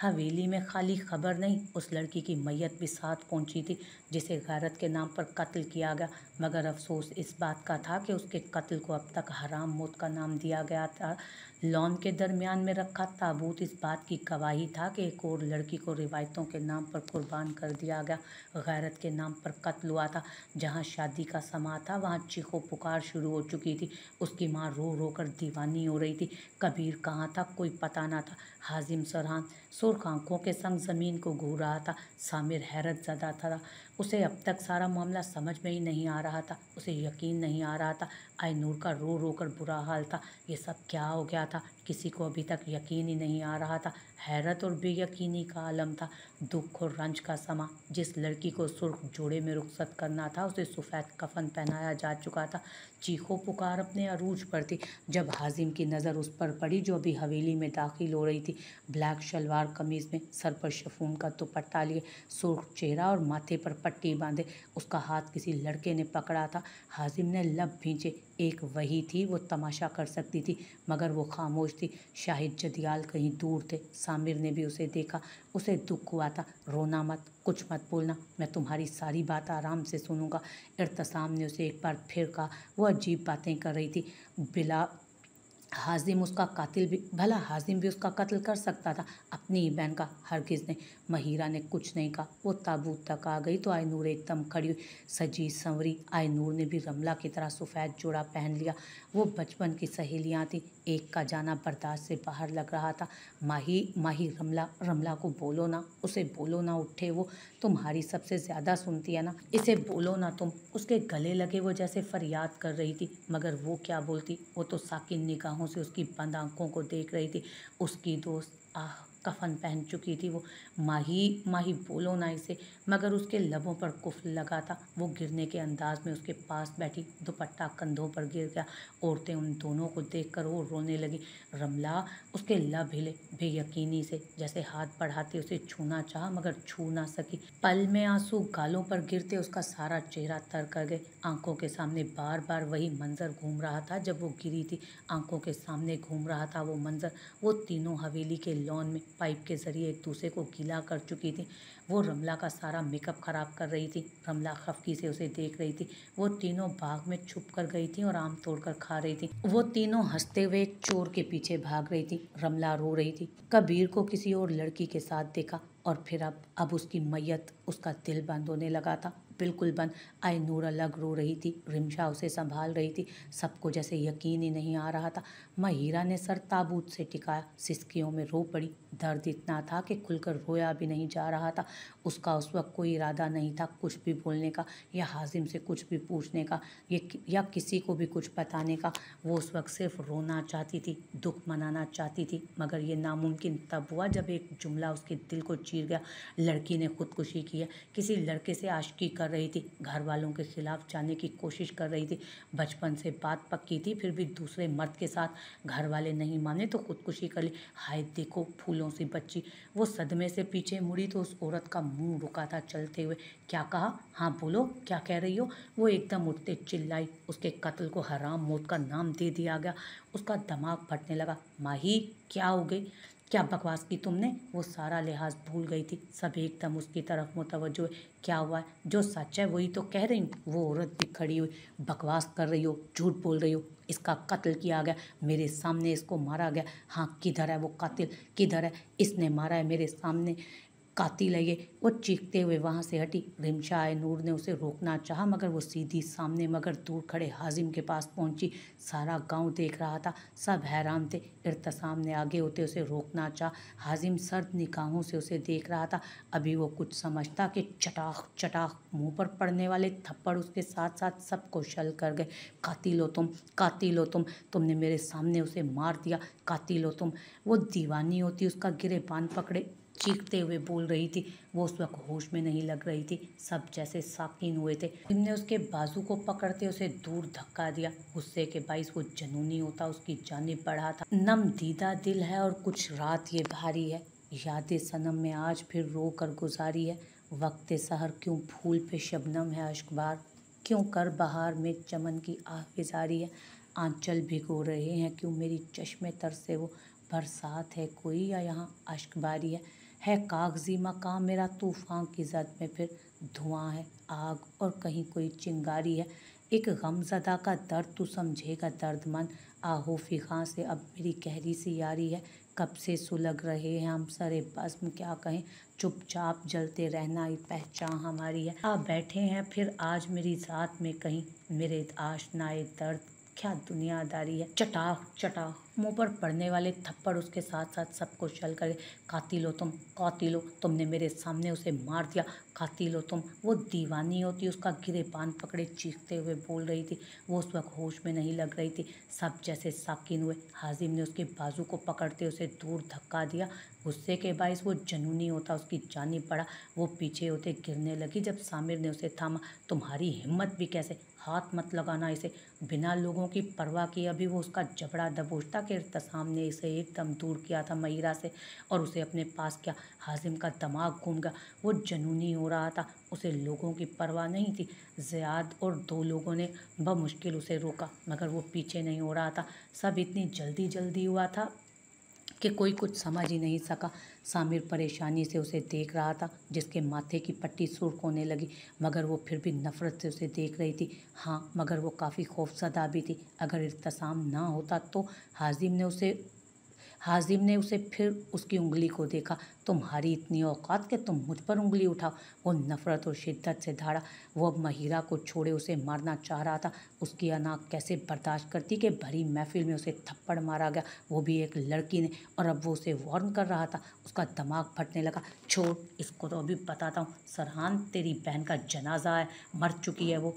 हवेली में खाली खबर नहीं उस लड़की की मैयत भी साथ पहुंची थी जिसे गैरत के नाम पर कत्ल किया गया मगर अफसोस इस बात का था कि उसके कत्ल को अब तक हराम मौत का नाम दिया गया था लॉन के दरमियान में रखा ताबूत इस बात की गवाही था कि एक और लड़की को रिवायतों के नाम पर कुर्बान कर दिया गया गैरत के नाम पर कत्ल हुआ था जहां शादी का समा था वहां चीखों पुकार शुरू हो चुकी थी उसकी माँ रो रो कर दीवानी हो रही थी कबीर कहाँ था कोई पता ना था हाजिम सरहान सुरख आँखों के संग ज़मीन को घूर रहा था सामिर हैरत ज़दा था उसे अब तक सारा मामला समझ में ही नहीं आ रहा था उसे यकीन नहीं आ रहा था आयनूर का रो रो कर बुरा हाल था ये सब क्या हो गया था किसी को अभी तक यकीन ही नहीं आ रहा था हैरत और बेयकीनी का आलम था दुख और रंज का समा जिस लड़की को सुर्ख जोड़े में रुखसत करना था उसे सफ़ेद कफन पहनाया जा चुका था चीखों पुकार अपने अरूज पर थी जब हाजिम की नज़र उस पर पड़ी जो अभी हवेली में दाखिल हो रही थी ब्लैक शलवार कमीज़ में सर पर शफून का दुपट्टा लिए सुर्ख चेहरा और माथे पर पट्टी बांधे उसका हाथ किसी लड़के ने पकड़ा था हाजिम ने लब भींचे एक वही थी वो तमाशा कर सकती थी मगर वो खामोश थी शाहिद जदियाल कहीं दूर थे सामिर ने भी उसे देखा उसे दुख हुआ था रोना मत कुछ मत बोलना मैं तुम्हारी सारी बात आराम से सुनूंगा इरतसाम ने उसे एक बार फिर कहा वो अजीब बातें कर रही थी बिला हाजिम उसका कातिल भी भला हाजिम भी उसका कत्ल कर सकता था अपनी ही बहन का हरगिज़ ने महीरा ने कुछ नहीं कहा वो ताबूत तक आ गई तो आयनूर एकदम खड़ी हुई सजी संवरी आयनूर ने भी रमला की तरह सफ़ेद जोड़ा पहन लिया वो बचपन की सहेलियाँ थी एक का जाना बर्दाश्त से बाहर लग रहा था माही माही रमला रमला को बोलो ना उसे बोलो ना उठे वो तुम्हारी सबसे ज़्यादा सुनती है ना इसे बोलो ना तुम उसके गले लगे वो जैसे फरियाद कर रही थी मगर वो क्या बोलती वो तो साकिन निगाहों से उसकी बंद आंखों को देख रही थी उसकी दोस्त आह कफन पहन चुकी थी वो माही माही बोलो ना इसे मगर उसके लबों पर कुफ लगा था वो गिरने के अंदाज में उसके पास बैठी दुपट्टा कंधों पर गिर गया औरतें उन दोनों को देख कर वो रोने लगी रमला उसके लब हिले बेयकीनी से जैसे हाथ बढ़ाते उसे छूना चाह मगर छू ना सकी पल में आंसू गालों पर गिरते उसका सारा चेहरा तर कर गए आंखों के सामने बार बार वही मंजर घूम रहा था जब वो गिरी थी आंखों के सामने घूम रहा था वो मंजर वो तीनों हवेली के लॉन में पाइप के ज़रिए एक दूसरे को गीला कर चुकी थी वो रमला का सारा मेकअप ख़राब कर रही थी रमला खफकी से उसे देख रही थी वो तीनों बाग में छुप कर गई थी और आम तोड़कर खा रही थी वो तीनों हंसते हुए एक चोर के पीछे भाग रही थी रमला रो रही थी कबीर को किसी और लड़की के साथ देखा और फिर अब अब उसकी मैयत उसका दिल बंद होने लगा था बिल्कुल बंद आई नूर अलग रो रही थी रिमशा उसे संभाल रही थी सबको जैसे यकीन ही नहीं आ रहा था महीरा ने सर ताबूत से टिकाया सिस्कियों में रो पड़ी दर्द इतना था कि खुलकर रोया भी नहीं जा रहा था उसका उस वक्त कोई इरादा नहीं था कुछ भी बोलने का या हाजिम से कुछ भी पूछने का या किसी को भी कुछ बताने का वो उस वक्त सिर्फ रोना चाहती थी दुख मनाना चाहती थी मगर ये नामुमकिन तब हुआ जब एक जुमला उसके दिल को चीर गया लड़की ने खुदकुशी की है किसी लड़के से आशकी कर रही थी घर वालों के खिलाफ जाने की कोशिश कर रही थी बचपन से बात पक्की थी फिर भी दूसरे मर्द के साथ घर वाले नहीं माने तो खुदकुशी कर ली हाय देखो फूल फूलों से बच्ची वो सदमे से पीछे मुड़ी तो उस औरत का मुंह रुका था चलते हुए क्या कहा हाँ बोलो क्या कह रही हो वो एकदम उठते चिल्लाई उसके कत्ल को हराम मौत का नाम दे दिया गया उसका दिमाग फटने लगा माही क्या हो गई क्या बकवास की तुमने वो सारा लिहाज भूल गई थी सब एकदम उसकी तरफ मुतवजो है क्या हुआ है जो सच है वही तो कह रही हूँ वो औरत भी खड़ी हुई बकवास कर रही हो झूठ बोल रही हो इसका कत्ल किया गया मेरे सामने इसको मारा गया हाँ किधर है वो कातिल किधर है इसने मारा है मेरे सामने कातिल है ये वो चीखते हुए वहाँ से हटी रिमशा आए नूर ने उसे रोकना चाहा मगर वो सीधी सामने मगर दूर खड़े हाजिम के पास पहुँची सारा गांव देख रहा था सब हैरान थे इरतसाम ने आगे होते उसे रोकना चाह हाजिम सर्द निकाहों से उसे देख रहा था अभी वो कुछ समझता कि चटाख चटाख मुंह पर पड़ने वाले थप्पड़ उसके साथ साथ सबको शल कर गए कातिल हो तुम कातिल हो तुम तुमने मेरे सामने उसे मार दिया कातिल हो तुम वो दीवानी होती उसका गिरे पान पकड़े चीखते हुए बोल रही थी वो उस वक्त होश में नहीं लग रही थी सब जैसे साकिन हुए थे टीम ने उसके बाजू को पकड़ते उसे दूर धक्का दिया गुस्से के बाइस वो जनूनी होता उसकी जानब बढ़ा था नम दीदा दिल है और कुछ रात ये भारी है याद सनम में आज फिर रो कर गुजारी है वक्त सहर क्यों फूल पे शबनम है अशकबार क्यों कर बहार में चमन की आह गुजारी है आंचल भिगो रहे हैं क्यों मेरी चश्मे तर से वो बरसात है कोई या यहाँ अश्कबारी है है कागजी मकाम मेरा तूफ़ान की जद में फिर धुआं है आग और कहीं कोई चिंगारी है एक गमजदा का दर्द तू समझेगा दर्दमंद आहो फिखा से अब मेरी गहरी सी यारी है कब से सुलग रहे हैं हम सरे बस्म क्या कहें चुपचाप जलते रहना ही पहचान हमारी है आ बैठे हैं फिर आज मेरी जात में कहीं मेरे आशनाए दर्द क्या दुनियादारी है चटा चटा मुंह पर पड़ने वाले थप्पड़ उसके साथ साथ सबको चल कर कातिल हो तुम कातिल हो तुमने मेरे सामने उसे मार दिया कातिल हो तुम वो दीवानी होती उसका गिरे पान पकड़े चीखते हुए बोल रही थी वो उस वक्त होश में नहीं लग रही थी सब जैसे साकिन हुए हाजिम ने उसके बाजू को पकड़ते उसे दूर धक्का दिया गुस्से के बायस वो जनूनी होता उसकी जानी पड़ा वो पीछे होते गिरने लगी जब सामिर ने उसे थामा तुम्हारी हिम्मत भी कैसे हाथ मत लगाना इसे बिना लोगों की परवाह किए अभी वो उसका जबड़ा दबोचता कि सामने ने इसे एकदम दूर किया था मयरा से और उसे अपने पास किया हाजिम का दिमाग घूम गया वो जनूनी हो रहा था उसे लोगों की परवाह नहीं थी ज़ियाद और दो लोगों ने बमुश्किल उसे रोका मगर वो पीछे नहीं हो रहा था सब इतनी जल्दी जल्दी हुआ था कि कोई कुछ समझ ही नहीं सका सामिर परेशानी से उसे देख रहा था जिसके माथे की पट्टी सुर्ख होने लगी मगर वो फिर भी नफ़रत से उसे देख रही थी हाँ मगर वो काफ़ी खौफजदा भी थी अगर इरतसाम ना होता तो हाजिम ने उसे हाजिम ने उसे फिर उसकी उंगली को देखा तुम्हारी इतनी औकात के तुम मुझ पर उंगली उठाओ वो नफ़रत और शिद्दत से धाड़ा वो अब महिरा को छोड़े उसे मारना चाह रहा था उसकी अनाक कैसे बर्दाश्त करती कि भरी महफिल में उसे थप्पड़ मारा गया वो भी एक लड़की ने और अब वो उसे वार्न कर रहा था उसका दिमाग फटने लगा छोड़ इसको तो अभी बताता हूँ सरहान तेरी बहन का जनाजा है मर चुकी है वो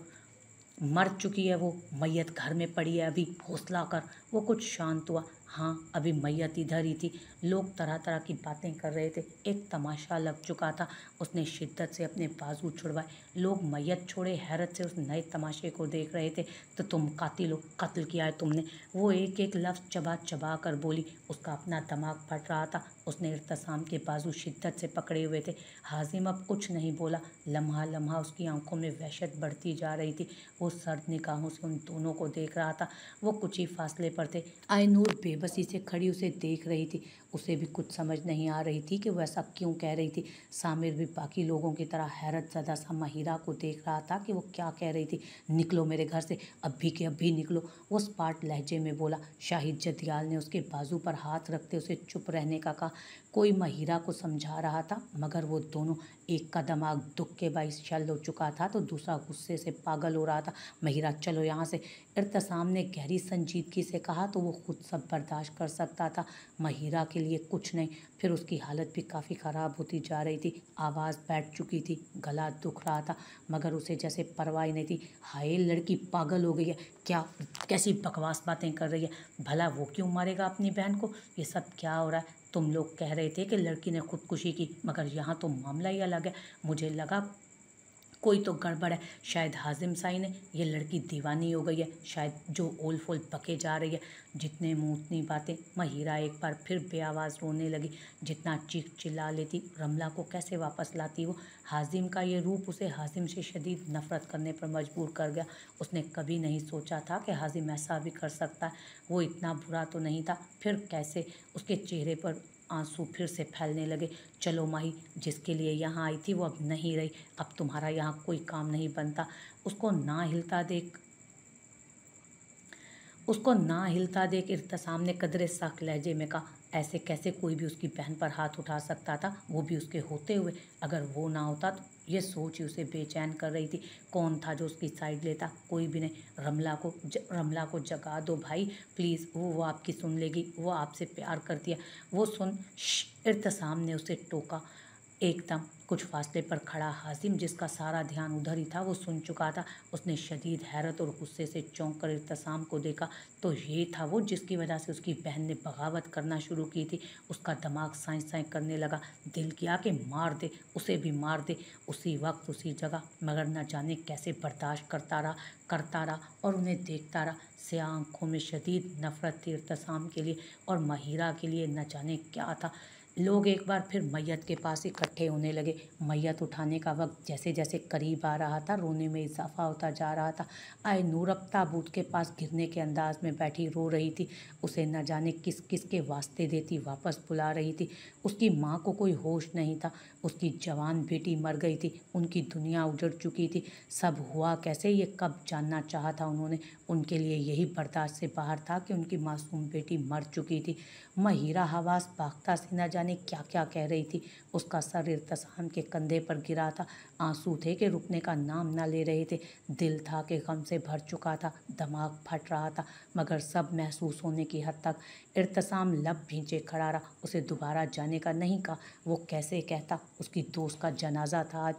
मर चुकी है वो मैयत घर में पड़ी है अभी हौसला कर वो कुछ शांत हुआ हाँ अभी मैयत तो इधर ही थी लोग तरह तरह की बातें कर रहे थे एक तमाशा लग चुका था उसने शिद्दत से अपने बाजू छुड़वाए लोग मैयत छोड़े हैरत से उस नए तमाशे को देख रहे थे तो तुम कातिल हो कत्ल किया है तुमने वो एक एक लफ्ज़ चबा चबा कर बोली उसका अपना दिमाग फट रहा था उसने इरतसाम के बाजू शिद्दत से पकड़े हुए थे हाजिम अब कुछ नहीं बोला लम्हा लम्हा उसकी आंखों में वहशत बढ़ती जा रही थी वो सर्द निकाहों से उन दोनों को देख रहा था वो कुछ ही फासले पर थे आयनूर बेब बस इसे खड़ी उसे देख रही थी उसे भी कुछ समझ नहीं आ रही थी कि वह ऐसा क्यों कह रही थी सामिर भी बाकी लोगों की तरह हैरत ज़दा सा महिरा को देख रहा था कि वो क्या कह रही थी निकलो मेरे घर से अभी के अभी निकलो वो स्पाट लहजे में बोला शाहिद जदियाल ने उसके बाजू पर हाथ रखते उसे चुप रहने का कहा कोई महिरा को समझा रहा था मगर वो दोनों एक का दिमाग दुख के बाईस शल हो चुका था तो दूसरा गुस्से से पागल हो रहा था महिरा चलो यहाँ से इरतसाम ने गहरी संजीदगी से कहा तो वो खुद सब बर्दाश्त कर सकता था महिरा के लिए कुछ नहीं फिर उसकी हालत भी काफ़ी ख़राब होती जा रही थी आवाज़ बैठ चुकी थी गला दुख रहा था मगर उसे जैसे परवाह ही नहीं थी हाय लड़की पागल हो गई है क्या कैसी बकवास बातें कर रही है भला वो क्यों मारेगा अपनी बहन को ये सब क्या हो रहा है तुम लोग कह रहे थे कि लड़की ने खुदकुशी की मगर यहाँ तो मामला ही अलग है मुझे लगा कोई तो गड़बड़ है शायद हाजिम साइन है ये लड़की दीवानी हो गई है शायद जो ओल फोल पके जा रही है जितने मुँह उतनी बातें महिरा एक बार फिर बेआवाज़ रोने लगी जितना चीख चिल्ला लेती रमला को कैसे वापस लाती वो हाजिम का ये रूप उसे हाजिम से शदीद नफरत करने पर मजबूर कर गया उसने कभी नहीं सोचा था कि हाजिम ऐसा भी कर सकता है वो इतना बुरा तो नहीं था फिर कैसे उसके चेहरे पर आंसू फिर से फैलने लगे चलो माही जिसके लिए यहाँ आई थी वो अब नहीं रही अब तुम्हारा यहाँ कोई काम नहीं बनता उसको ना हिलता देख उसको ना हिलता देख इर्तसाम ने कदरे सख्त लहजे में कहा ऐसे कैसे कोई भी उसकी बहन पर हाथ उठा सकता था वो भी उसके होते हुए अगर वो ना होता तो ये सोच ही उसे बेचैन कर रही थी कौन था जो उसकी साइड लेता कोई भी नहीं रमला को ज, रमला को जगा दो भाई प्लीज़ वो वो आपकी सुन लेगी वो आपसे प्यार करती है वो सुन इरतसाम ने उसे टोका एकदम कुछ फासले पर खड़ा हाजिम जिसका सारा ध्यान उधर ही था वो सुन चुका था उसने शदीद हैरत और गुस्से से चौंक कर इरतसाम को देखा तो ये था वो जिसकी वजह से उसकी बहन ने बगावत करना शुरू की थी उसका दिमाग साई साई करने लगा दिल किया कि मार दे उसे भी मार दे उसी वक्त उसी जगह मगर न जाने कैसे बर्दाश्त करता रहा करता रहा और उन्हें देखता रहा से आंखों में शदीद नफ़रत थी इरतसाम के लिए और महिरा के लिए न जाने क्या था लोग एक बार फिर मैयत के पास इकट्ठे होने लगे मैयत उठाने का वक्त जैसे जैसे करीब आ रहा था रोने में इजाफा होता जा रहा था आए नूरब ताबूत के पास गिरने के अंदाज में बैठी रो रही थी उसे न जाने किस किस के वास्ते देती वापस बुला रही थी उसकी माँ को कोई होश नहीं था उसकी जवान बेटी मर गई थी उनकी दुनिया उजड़ चुकी थी सब हुआ कैसे ये कब जानना चाह था उन्होंने उनके लिए यही बर्दाश्त से बाहर था कि उनकी मासूम बेटी मर चुकी थी हीरा हवास भागता से न जाने क्या क्या कह रही थी उसका सर इर्तसाम के कंधे पर गिरा था आंसू थे कि रुकने का नाम ना ले रहे थे दिल था कि गम से भर चुका था दिमाग फट रहा था मगर सब महसूस होने की हद तक इरतसाम लब भींचे खड़ा रहा उसे दोबारा जाने का नहीं कहा वो कैसे कहता उसकी दोस्त का जनाजा था आज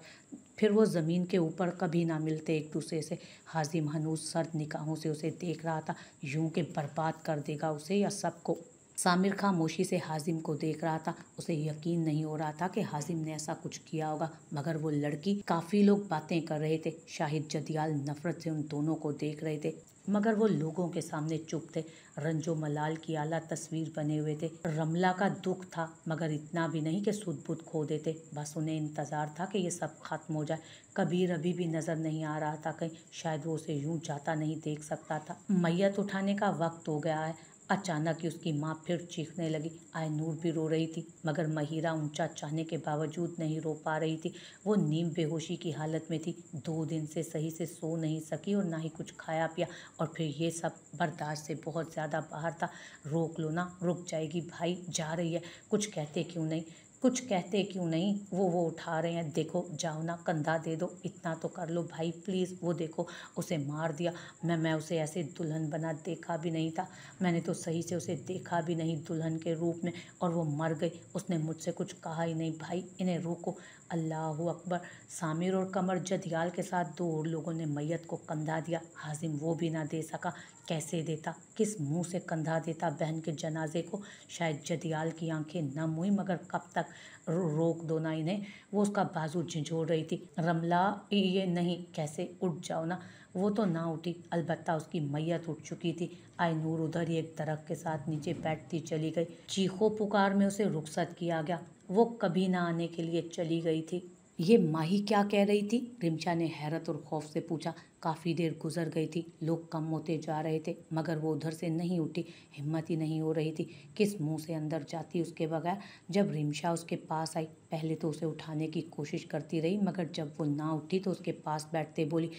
फिर वो ज़मीन के ऊपर कभी ना मिलते एक दूसरे से हाजी महनूज सर्द निकाहों से उसे देख रहा था यूं के बर्बाद कर देगा उसे या सबको सामिर खामोशी से हाजिम को देख रहा था उसे यकीन नहीं हो रहा था कि हाजिम ने ऐसा कुछ किया होगा मगर वो लड़की काफ़ी लोग बातें कर रहे थे शाहिद जदियाल नफरत से उन दोनों को देख रहे थे मगर वो लोगों के सामने चुप थे रंजो मलाल की आला तस्वीर बने हुए थे रमला का दुख था मगर इतना भी नहीं कि सूद बुद खो देते बस उन्हें इंतज़ार था कि ये सब खत्म हो जाए कबीर अभी भी नज़र नहीं आ रहा था कहीं शायद वो उसे यूं जाता नहीं देख सकता था मैयत उठाने का वक्त हो गया है अचानक ही उसकी माँ फिर चीखने लगी आय नूर भी रो रही थी मगर महिरा ऊंचा चाहने के बावजूद नहीं रो पा रही थी वो नीम बेहोशी की हालत में थी दो दिन से सही से सो नहीं सकी और ना ही कुछ खाया पिया और फिर ये सब बर्दाश्त से बहुत ज़्यादा बाहर था रोक लो ना रुक जाएगी भाई जा रही है कुछ कहते क्यों नहीं कुछ कहते क्यों नहीं वो वो उठा रहे हैं देखो जाओ ना कंधा दे दो इतना तो कर लो भाई प्लीज़ वो देखो उसे मार दिया मैं मैं उसे ऐसे दुल्हन बना देखा भी नहीं था मैंने तो सही से उसे देखा भी नहीं दुल्हन के रूप में और वो मर गई उसने मुझसे कुछ कहा ही नहीं भाई इन्हें रोको अल्लाह अकबर सामिर और कमर जदयाल के साथ दो और लोगों ने मैत को कंधा दिया हाजिम वो भी ना दे सका कैसे देता किस मुंह से कंधा देता बहन के जनाजे को शायद जदयाल की आंखें नम हुई मगर कब तक रोक दो ना इन्हें वो उसका बाजू झिझोड़ रही थी रमला ये नहीं कैसे उठ जाओ ना वो तो ना उठी अलबत् उसकी मैत उठ चुकी थी आई नूर उधर ही एक दरख्त के साथ नीचे बैठती चली गई चीखों पुकार में उसे रुखसत किया गया वो कभी ना आने के लिए चली गई थी ये माही क्या कह रही थी रिमचा ने हैरत और खौफ से पूछा काफ़ी देर गुजर गई थी लोग कम होते जा रहे थे मगर वो उधर से नहीं उठी हिम्मत ही नहीं हो रही थी किस मुंह से अंदर जाती उसके बगैर जब रिमशा उसके पास आई पहले तो उसे उठाने की कोशिश करती रही मगर जब वो ना उठी तो उसके पास बैठते बोली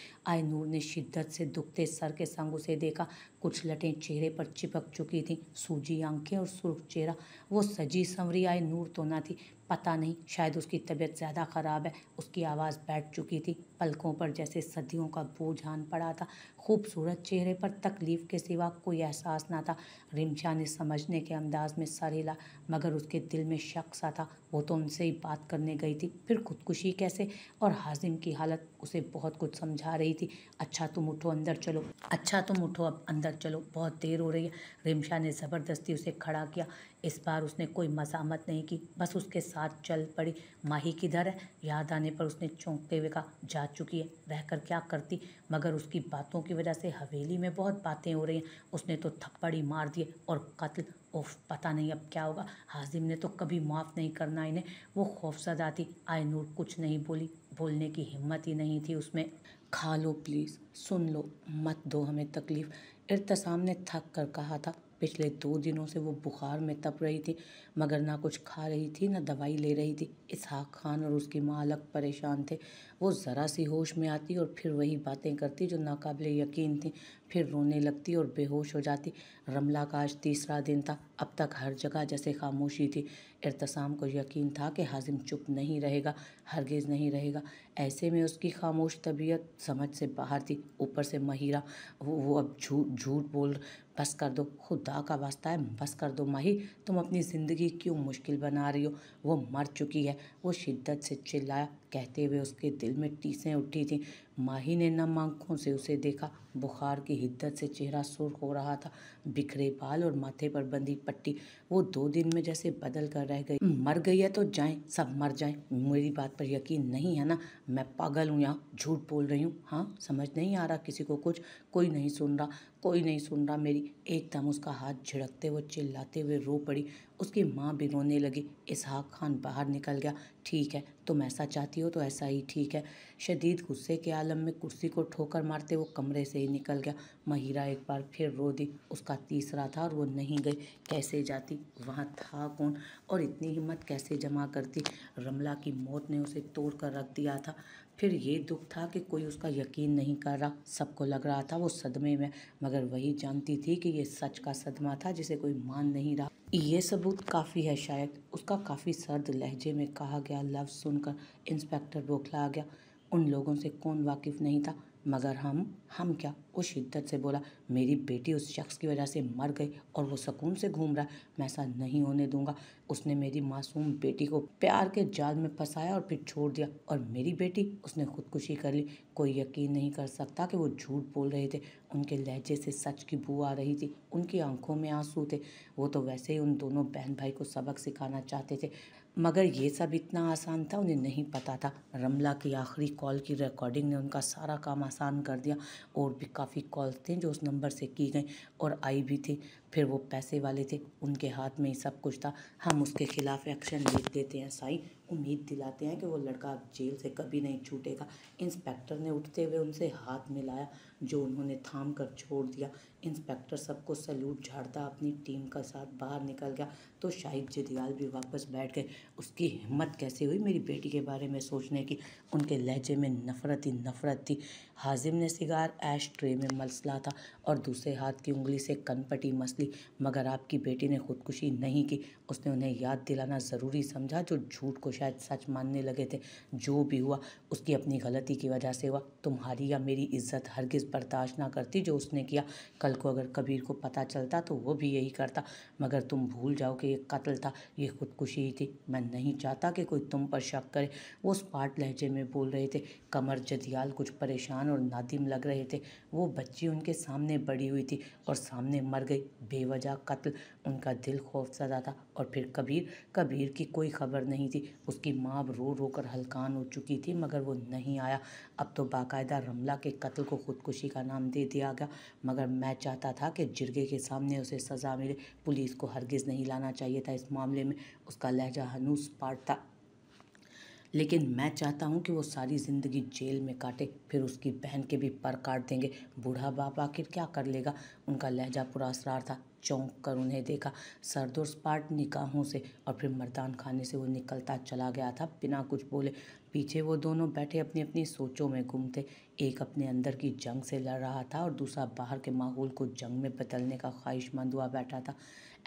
नूर ने शिद्दत से दुखते सर के संग उसे देखा कुछ लटें चेहरे पर चिपक चुकी थीं सूजी आंखें और सुर्ख चेहरा वो सजी संवरी नूर तो ना थी पता नहीं शायद उसकी तबीयत ज़्यादा ख़राब है उसकी आवाज़ बैठ चुकी थी पलकों पर जैसे सदियों का बोझान पड़ा था खूबसूरत चेहरे पर तकलीफ़ के सिवा कोई एहसास ना था रिमशा ने समझने के अंदाज में सर हिला मगर उसके दिल में शक सा था वो तो उनसे ही बात करने गई थी फिर खुदकुशी कैसे और हाजिम की हालत उसे बहुत कुछ समझा रही थी अच्छा तुम उठो अंदर चलो अच्छा तुम उठो अब अंदर चलो बहुत देर हो रही है रिमशा ने ज़बरदस्ती उसे खड़ा किया इस बार उसने कोई मजामत नहीं की बस उसके साथ चल पड़ी माही किधर है याद आने पर उसने चौंकते हुए कहा जा चुकी है रहकर क्या करती मगर उसकी बातों की वजह से हवेली में बहुत बातें हो रही हैं उसने तो थप्पड़ ही मार दिए और कत्ल ओफ पता नहीं अब क्या होगा हाजिम ने तो कभी माफ़ नहीं करना इन्हें वो खौफसदा थी नूर कुछ नहीं बोली बोलने की हिम्मत ही नहीं थी उसमें खा लो प्लीज़ सुन लो मत दो हमें तकलीफ़ इरतसाम ने थक कर कहा था पिछले दो दिनों से वो बुखार में तप रही थी मगर ना कुछ खा रही थी ना दवाई ले रही थी इसहाक खान और उसकी माँ अलग परेशान थे वो ज़रा सी होश में आती और फिर वही बातें करती जो नाकबिल यकीन थी फिर रोने लगती और बेहोश हो जाती रमला का आज तीसरा दिन था अब तक हर जगह जैसे खामोशी थी इरतसाम को यकीन था कि हाजिम चुप नहीं रहेगा हरगिज़ नहीं रहेगा ऐसे में उसकी खामोश तबीयत समझ से बाहर थी ऊपर से महिरा वो वो अब झूठ झूठ बोल बस कर दो खुदा का वास्ता है बस कर दो माही तुम अपनी ज़िंदगी क्यों मुश्किल बना रही हो वो मर चुकी है वो शिद्दत से चिल्लाया कहते हुए उसके दिल में टीसें उठी थीं माही ने नम आंखों से उसे देखा बुखार की हिद्दत से चेहरा सुर्ख हो रहा था बिखरे बाल और माथे पर बंधी पट्टी वो दो दिन में जैसे बदल कर रह गई मर गई है तो जाएं सब मर जाएं मेरी बात पर यकीन नहीं है ना मैं पागल हूँ यहाँ झूठ बोल रही हूँ हाँ समझ नहीं आ रहा किसी को कुछ कोई नहीं सुन रहा कोई नहीं सुन रहा मेरी एकदम उसका हाथ झिड़कते हुए चिल्लाते हुए रो पड़ी उसकी माँ भी रोने लगी इसहाक खान बाहर निकल गया ठीक है तुम ऐसा चाहती हो तो ऐसा ही ठीक है शदीद गुस्से के आलम में कुर्सी को ठोकर मारते वो कमरे से ही निकल गया महिरा एक बार फिर रो दी उसका तीसरा था और वो नहीं गई कैसे जाती वहाँ था कौन और इतनी हिम्मत कैसे जमा करती रमला की मौत ने उसे तोड़ कर रख दिया था फिर ये दुख था कि कोई उसका यकीन नहीं कर रहा सबको लग रहा था वो सदमे में मगर वही जानती थी कि ये सच का सदमा था जिसे कोई मान नहीं रहा ये सबूत काफ़ी है शायद उसका काफ़ी सर्द लहजे में कहा गया लफ्ज़ सुनकर इंस्पेक्टर बौखला गया उन लोगों से कौन वाकिफ़ नहीं था मगर हम हम क्या उस शिद्दत से बोला मेरी बेटी उस शख्स की वजह से मर गई और वो सुकून से घूम रहा मैं ऐसा नहीं होने दूंगा उसने मेरी मासूम बेटी को प्यार के जाल में फंसाया और फिर छोड़ दिया और मेरी बेटी उसने खुदकुशी कर ली कोई यकीन नहीं कर सकता कि वो झूठ बोल रहे थे उनके लहजे से सच की बू आ रही थी उनकी आंखों में आंसू थे वो तो वैसे ही उन दोनों बहन भाई को सबक सिखाना चाहते थे मगर ये सब इतना आसान था उन्हें नहीं पता था रमला की आखिरी कॉल की रिकॉर्डिंग ने उनका सारा काम आसान कर दिया और भी काफ़ी कॉल्स थे जो उस नंबर से की गई और आई भी थी फिर वो पैसे वाले थे उनके हाथ में ही सब कुछ था हम उसके खिलाफ एक्शन ले देते हैं साई उम्मीद दिलाते हैं कि वो लड़का जेल से कभी नहीं छूटेगा इंस्पेक्टर ने उठते हुए उनसे हाथ मिलाया जो उन्होंने थाम कर छोड़ दिया इंस्पेक्टर सबको सैल्यूट झाड़ता अपनी टीम का साथ बाहर निकल गया तो शाहिद जदियाल भी वापस बैठ गए उसकी हिम्मत कैसे हुई मेरी बेटी के बारे में सोचने की उनके लहजे में नफ़रत ही नफ़रत थी हाजिम ने सिगार ऐश ट्रे में मसला था और दूसरे हाथ की उंगली से कनपटी मसली मगर आपकी बेटी ने खुदकुशी नहीं की उसने उन्हें याद दिलाना ज़रूरी समझा जो झूठ को शायद सच मानने लगे थे जो भी हुआ उसकी अपनी गलती की वजह से हुआ तुम्हारी या मेरी इज्जत हरगिज़ बर्दाश्त ना करती जो उसने किया कल कल को अगर कबीर को पता चलता तो वो भी यही करता मगर तुम भूल जाओ कि ये कत्ल था ये खुदकुशी ही थी मैं नहीं चाहता कि कोई तुम पर शक करे वो स्पाट लहजे में बोल रहे थे कमर जदियाल कुछ परेशान और नादिम लग रहे थे वो बच्ची उनके सामने बड़ी हुई थी और सामने मर गई बेवजह कत्ल उनका दिल खौफ सदा था और फिर कबीर कबीर की कोई खबर नहीं थी उसकी माँ रो रो कर हलकान हो चुकी थी मगर वो नहीं आया अब तो बाकायदा रमला के कत्ल को खुदकुशी का नाम दे दिया गया मगर मैं चाहता था कि जिरगे के सामने उसे सज़ा मिले पुलिस को हरगिज़ नहीं लाना चाहिए था इस मामले में उसका लहजा हनूस पाटता था लेकिन मैं चाहता हूँ कि वो सारी ज़िंदगी जेल में काटे फिर उसकी बहन के भी पर काट देंगे बूढ़ा बाप आखिर क्या कर लेगा उनका लहजा पुरासरार असरार था चौंक कर उन्हें देखा सरदोश पाट निकाहों से और फिर मर्दान खाने से वो निकलता चला गया था बिना कुछ बोले पीछे वो दोनों बैठे अपनी अपनी सोचों में गुम थे एक अपने अंदर की जंग से लड़ रहा था और दूसरा बाहर के माहौल को जंग में बदलने का ख्वाहिशमंद हुआ बैठा था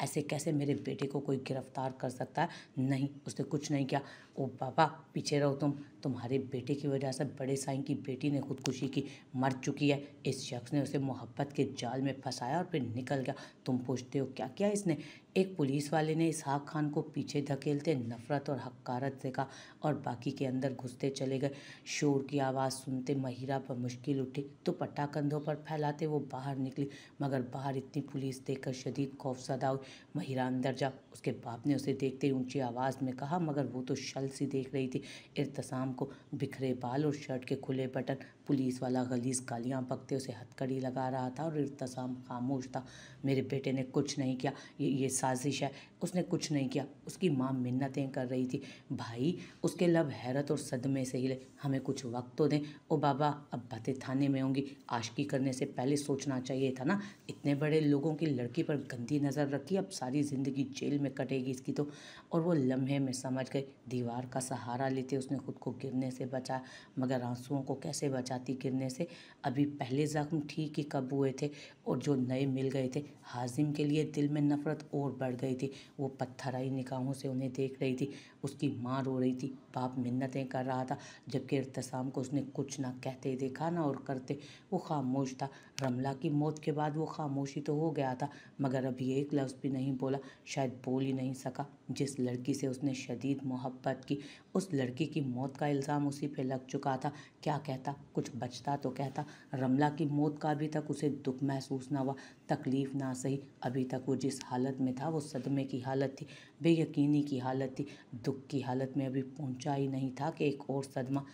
ऐसे कैसे मेरे बेटे को कोई गिरफ्तार कर सकता है नहीं उसने कुछ नहीं किया ओ बाबा पीछे रहो तुम तुम्हारे बेटे की वजह से बड़े साइन की बेटी ने खुदकुशी की मर चुकी है इस शख्स ने उसे मोहब्बत के जाल में फंसाया और फिर निकल गया तुम पूछते हो क्या किया इसने एक पुलिस वाले ने इसहाक खान को पीछे धकेलते नफरत और हकारत देखा और बाकी के अंदर घुसते चले गए शोर की आवाज़ सुनते महिरा पर मुश्किल उठी तो पट्टा कंधों पर फैलाते वो बाहर निकली मगर बाहर इतनी पुलिस देखकर शदीद खौफजदा हुई महिरा अंदर जा उसके बाप ने उसे देखते ही ऊंची आवाज़ में कहा मगर वो तो शल सी देख रही थी इरतसाम को बिखरे बाल और शर्ट के खुले बटन पुलिस वाला गलीस गालियाँ पकते उसे हथकड़ी लगा रहा था और इरतजाम खामोश था मेरे बेटे ने कुछ नहीं किया ये ये साजिश है उसने कुछ नहीं किया उसकी माँ मिन्नतें कर रही थी भाई उसके लब हैरत और सदमे से हिले हमें कुछ वक्त तो दें ओ बाबा अब बातें थाने में होंगी आशकी करने से पहले सोचना चाहिए था ना इतने बड़े लोगों की लड़की पर गंदी नज़र रखी अब सारी ज़िंदगी जेल में कटेगी इसकी तो और वो लम्हे में समझ गए दीवार का सहारा लेते उसने खुद को गिरने से बचाया मगर आंसुओं को कैसे बचा बरसाती गिरने से अभी पहले ज़ख्म ठीक ही कब हुए थे और जो नए मिल गए थे हाजिम के लिए दिल में नफ़रत और बढ़ गई थी वो पत्थराई निकाहों से उन्हें देख रही थी उसकी माँ रो रही थी बाप मिन्नतें कर रहा था जबकि इरतसाम को उसने कुछ ना कहते देखा ना और करते वो खामोश था रमला की मौत के बाद वो खामोशी तो हो गया था मगर अभी एक लफ्ज़ भी नहीं बोला शायद बोल ही नहीं सका जिस लड़की से उसने शदीद मोहब्बत की उस लड़की की मौत का इल्ज़ाम उसी पे लग चुका था क्या कहता कुछ बचता तो कहता रमला की मौत का अभी तक उसे दुख महसूस ना हुआ तकलीफ़ ना सही अभी तक वो जिस हालत में था वो सदमे की हालत थी बेयकनी की हालत थी दुख की हालत में अभी पहुँचा ही नहीं था कि एक और सदमा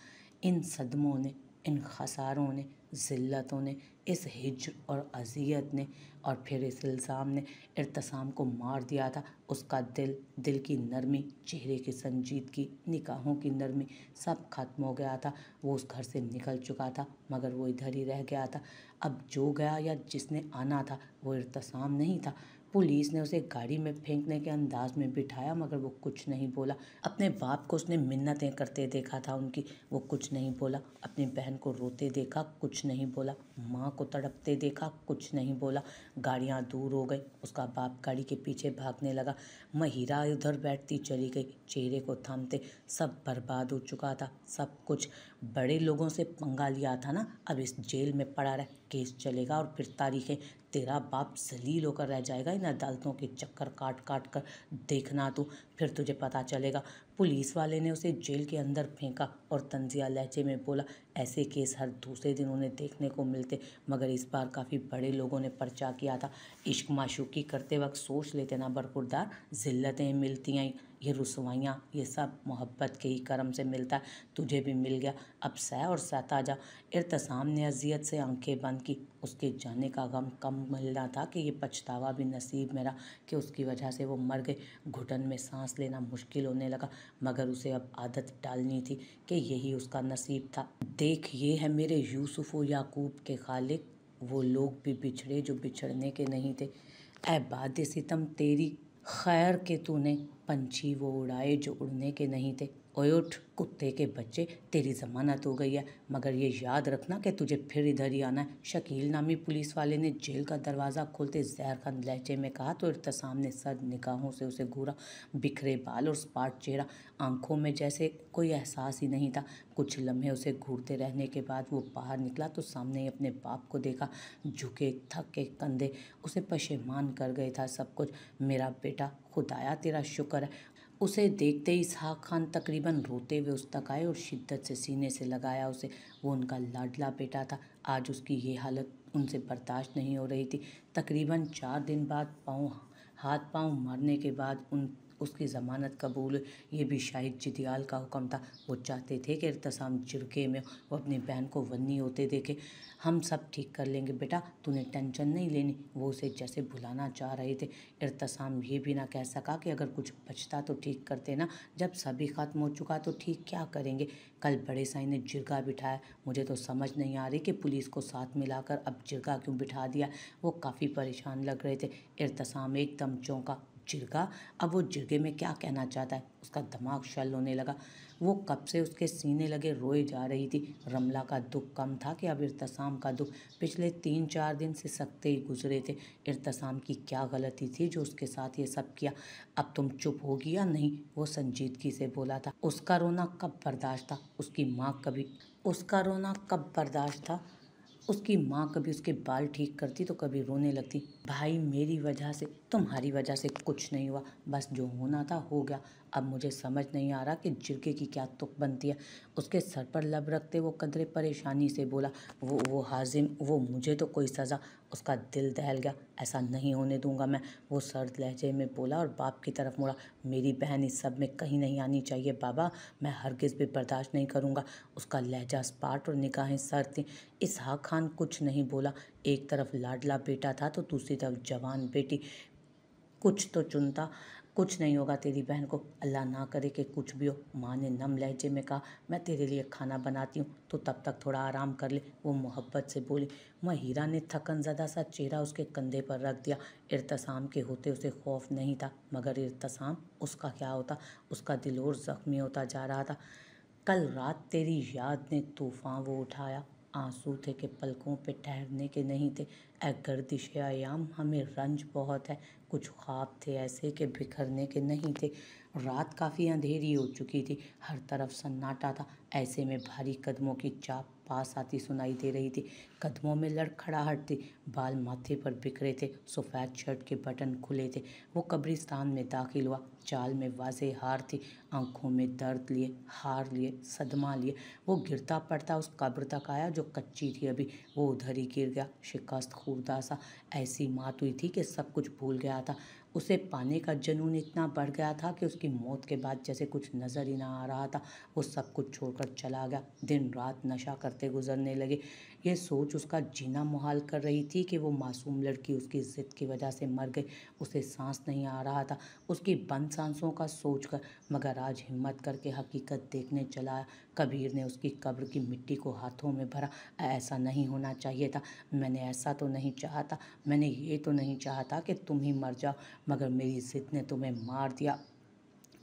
इन सदमों ने इन खसारों ने ज़िल्लतों ने इस हिज और अजियत ने और फिर इस इल्ज़ाम ने इरतसाम को मार दिया था उसका दिल दिल की नरमी चेहरे की संजीदगी निकाहों की नरमी सब खत्म हो गया था वो उस घर से निकल चुका था मगर वो इधर ही रह गया था अब जो गया या जिसने आना था वो इरतसाम नहीं था पुलिस ने उसे गाड़ी में फेंकने के अंदाज में बिठाया मगर वो कुछ नहीं बोला अपने बाप को उसने मिन्नतें करते देखा था उनकी वो कुछ नहीं बोला अपनी बहन को रोते देखा कुछ नहीं बोला माँ को तड़पते देखा कुछ नहीं बोला गाड़ियाँ दूर हो गई उसका बाप गाड़ी के पीछे भागने लगा महिरा उधर बैठती चली गई चेहरे को थामते सब बर्बाद हो चुका था सब कुछ बड़े लोगों से पंगा लिया था ना अब इस जेल में पड़ा रहा केस चलेगा और फिर तारीखें तेरा बाप जलील होकर रह जाएगा इन अदालतों के चक्कर काट काट कर देखना तू फिर तुझे पता चलेगा पुलिस वाले ने उसे जेल के अंदर फेंका और तंजिया लहजे में बोला ऐसे केस हर दूसरे दिन उन्हें देखने को मिलते मगर इस बार काफ़ी बड़े लोगों ने पर्चा किया था इश्क माशूकी करते वक्त सोच लेते ना बरपुरदार जिल्लतें मिलती हैं ये रसवाइयाँ ये सब मोहब्बत के ही करम से मिलता है तुझे भी मिल गया अब सह और सहता जा इरतसाम ने अजियत से आंखें बंद की उसके जाने का गम कम मिलना था कि ये पछतावा भी नसीब मेरा कि उसकी वजह से वो मर गए घुटन में सांस लेना मुश्किल होने लगा मगर उसे अब आदत डालनी थी कि यही उसका नसीब था देख ये है मेरे यूसुफ याकूब के खालिक वो लोग भी बिछड़े जो बिछड़ने के नहीं थे ए बाद सितम तेरी खैर के तूने पंछी वो उड़ाए जो उड़ने के नहीं थे ओए उठ कुत्ते के बच्चे तेरी ज़मानत हो गई है मगर ये याद रखना कि तुझे फिर इधर ही आना है शकील नामी पुलिस वाले ने जेल का दरवाज़ा खोलते जहर खान लहजे में कहा तो इरतसाम ने सर निगाहों से उसे घूरा बिखरे बाल और स्पाट चेहरा आंखों में जैसे कोई एहसास ही नहीं था कुछ लम्हे उसे घूरते रहने के बाद वो बाहर निकला तो सामने ही अपने बाप को देखा झुके थक के कंधे उसे पशेमान कर गए था सब कुछ मेरा बेटा खुदाया तेरा शुक्र है उसे देखते ही इसहाक खान तकरीबन रोते हुए उस तक आए और शिद्दत से सीने से लगाया उसे वो उनका लाडला बेटा था आज उसकी ये हालत उनसे बर्दाश्त नहीं हो रही थी तकरीबन चार दिन बाद पाँव हाथ पाँव मरने के बाद उन उसकी ज़मानत कबूल ये भी शाहिद जिदियाल का हुक्म था वो चाहते थे कि इरतसाम जुड़के में वो अपने बहन को वन्नी होते देखे हम सब ठीक कर लेंगे बेटा तूने टेंशन नहीं लेनी वो उसे जैसे भुलाना चाह रहे थे इरतसाम ये भी ना कह सका कि अगर कुछ बचता तो ठीक करते ना जब सभी ख़त्म हो चुका तो ठीक क्या करेंगे कल बड़े साई ने जिरगा बिठाया मुझे तो समझ नहीं आ रही कि पुलिस को साथ मिलाकर अब जिरगा क्यों बिठा दिया वो काफ़ी परेशान लग रहे थे इरतसाम एकदम चौंका जिरगा अब वो जिरगे में क्या कहना चाहता है उसका दिमाग शल होने लगा वो कब से उसके सीने लगे रोए जा रही थी रमला का दुख कम था कि अब इरतसाम का दुख पिछले तीन चार दिन से सकते ही गुजरे थे इरतसाम की क्या गलती थी जो उसके साथ ये सब किया अब तुम चुप होगी या नहीं वो संजीदगी से बोला था उसका रोना कब बर्दाश्त था उसकी माँ कभी उसका रोना कब बर्दाश्त था उसकी माँ कभी उसके बाल ठीक करती तो कभी रोने लगती भाई मेरी वजह से तुम्हारी वजह से कुछ नहीं हुआ बस जो होना था हो गया अब मुझे समझ नहीं आ रहा कि जिरगे की क्या तुक बनती है उसके सर पर लब रखते वो कदरे परेशानी से बोला वो वो हाजिम वो मुझे तो कोई सज़ा उसका दिल दहल गया ऐसा नहीं होने दूंगा मैं वो सर्द लहजे में बोला और बाप की तरफ मुड़ा मेरी बहन इस सब में कहीं नहीं आनी चाहिए बाबा मैं हरगिज़ भी बर्दाश्त नहीं करूँगा उसका लहजा स्पाट और निगाहें सर थीं हा खान कुछ नहीं बोला एक तरफ लाडला बेटा था तो दूसरी तरफ जवान बेटी कुछ तो चुनता कुछ नहीं होगा तेरी बहन को अल्लाह ना करे कि कुछ भी हो माँ ने नम लहजे में कहा मैं तेरे लिए खाना बनाती हूँ तो तब तक थोड़ा आराम कर ले वो मोहब्बत से बोली महीरा ने थकन ज़दा सा चेहरा उसके कंधे पर रख दिया इरतसाम के होते उसे खौफ नहीं था मगर इरतसाम उसका क्या होता उसका दिल और ज़ख्मी होता जा रहा था कल रात तेरी याद ने तूफ़ान वो उठाया आंसू थे कि पलकों पे ठहरने के नहीं थे ए गर्दिश आयाम हमें रंज बहुत है कुछ ख्वाब थे ऐसे कि बिखरने के नहीं थे रात काफ़ी अंधेरी हो चुकी थी हर तरफ सन्नाटा था ऐसे में भारी कदमों की चाप पास आती सुनाई दे रही थी कदमों में लड़खड़ाहट थी बाल माथे पर बिखरे थे सफ़ेद शर्ट के बटन खुले थे वो कब्रिस्तान में दाखिल हुआ चाल में वाजे हार थी आंखों में दर्द लिए हार लिए सदमा लिए वो गिरता पड़ता उस कब्र तक आया जो कच्ची थी अभी वो उधर ही गिर गया शिकस्त खुर्दा सा ऐसी मात हुई थी कि सब कुछ भूल गया था उसे पाने का जुनून इतना बढ़ गया था कि उसकी मौत के बाद जैसे कुछ नज़र ही ना आ रहा था वो सब कुछ छोड़कर चला गया दिन रात नशा करते गुजरने लगे यह सोच उसका जीना मुहाल कर रही थी कि वो मासूम लड़की उसकी ज़िद की वजह से मर गई उसे सांस नहीं आ रहा था उसकी बंद सांसों का सोच कर मगर आज हिम्मत करके हकीकत देखने चला कबीर ने उसकी कब्र की मिट्टी को हाथों में भरा ऐसा नहीं होना चाहिए था मैंने ऐसा तो नहीं चाहा था मैंने ये तो नहीं चाहा था कि तुम ही मर जाओ मगर मेरी ज़िद्द ने तुम्हें मार दिया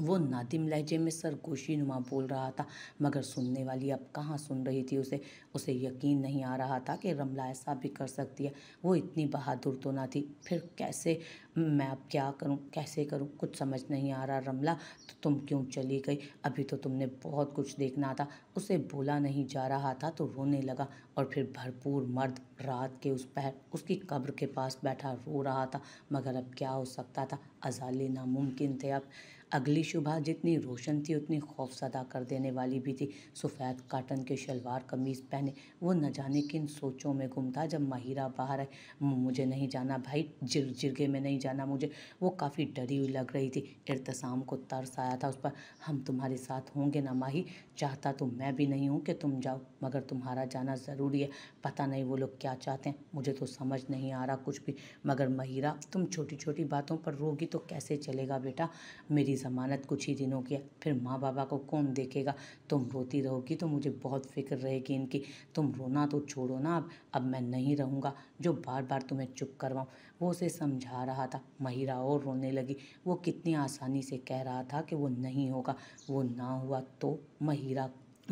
वो नादिम लहजे में सरगोशी नुमा बोल रहा था मगर सुनने वाली अब कहाँ सुन रही थी उसे उसे यकीन नहीं आ रहा था कि रमला ऐसा भी कर सकती है वो इतनी बहादुर तो ना थी फिर कैसे मैं अब क्या करूँ कैसे करूँ कुछ समझ नहीं आ रहा रमला तो तुम क्यों चली गई अभी तो तुमने बहुत कुछ देखना था उसे बोला नहीं जा रहा था तो रोने लगा और फिर भरपूर मर्द रात के उस पहर उसकी कब्र के पास बैठा रो रहा था मगर अब क्या हो सकता था अजाले नामुमकिन थे अब अगली शुभा जितनी रोशन थी उतनी खौफजदा कर देने वाली भी थी सफ़ेद काटन के शलवार कमीज़ पहने वो न जाने किन सोचों में गुम था जब माहिरा बाहर आए मुझे नहीं जाना भाई जिर जिरगे में नहीं जाना मुझे वो काफ़ी डरी हुई लग रही थी इरतसाम को तरस आया था उस पर हम तुम्हारे साथ होंगे ना माही चाहता तो मैं भी नहीं हूँ कि तुम जाओ मगर तुम्हारा जाना ज़रूरी है पता नहीं वो लोग क्या चाहते हैं मुझे तो समझ नहीं आ रहा कुछ भी मगर महिरा तुम छोटी छोटी बातों पर रोगी तो कैसे चलेगा बेटा मेरी ज़मानत कुछ ही दिनों की फिर माँ बाबा को कौन देखेगा तुम रोती रहोगी तो मुझे बहुत फिक्र रहेगी इनकी तुम रोना तो छोड़ो ना अब अब मैं नहीं रहूँगा जो बार बार तुम्हें चुप करवाऊँ वो उसे समझा रहा था महिरा और रोने लगी वो कितनी आसानी से कह रहा था कि वो नहीं होगा वो ना हुआ तो महिरा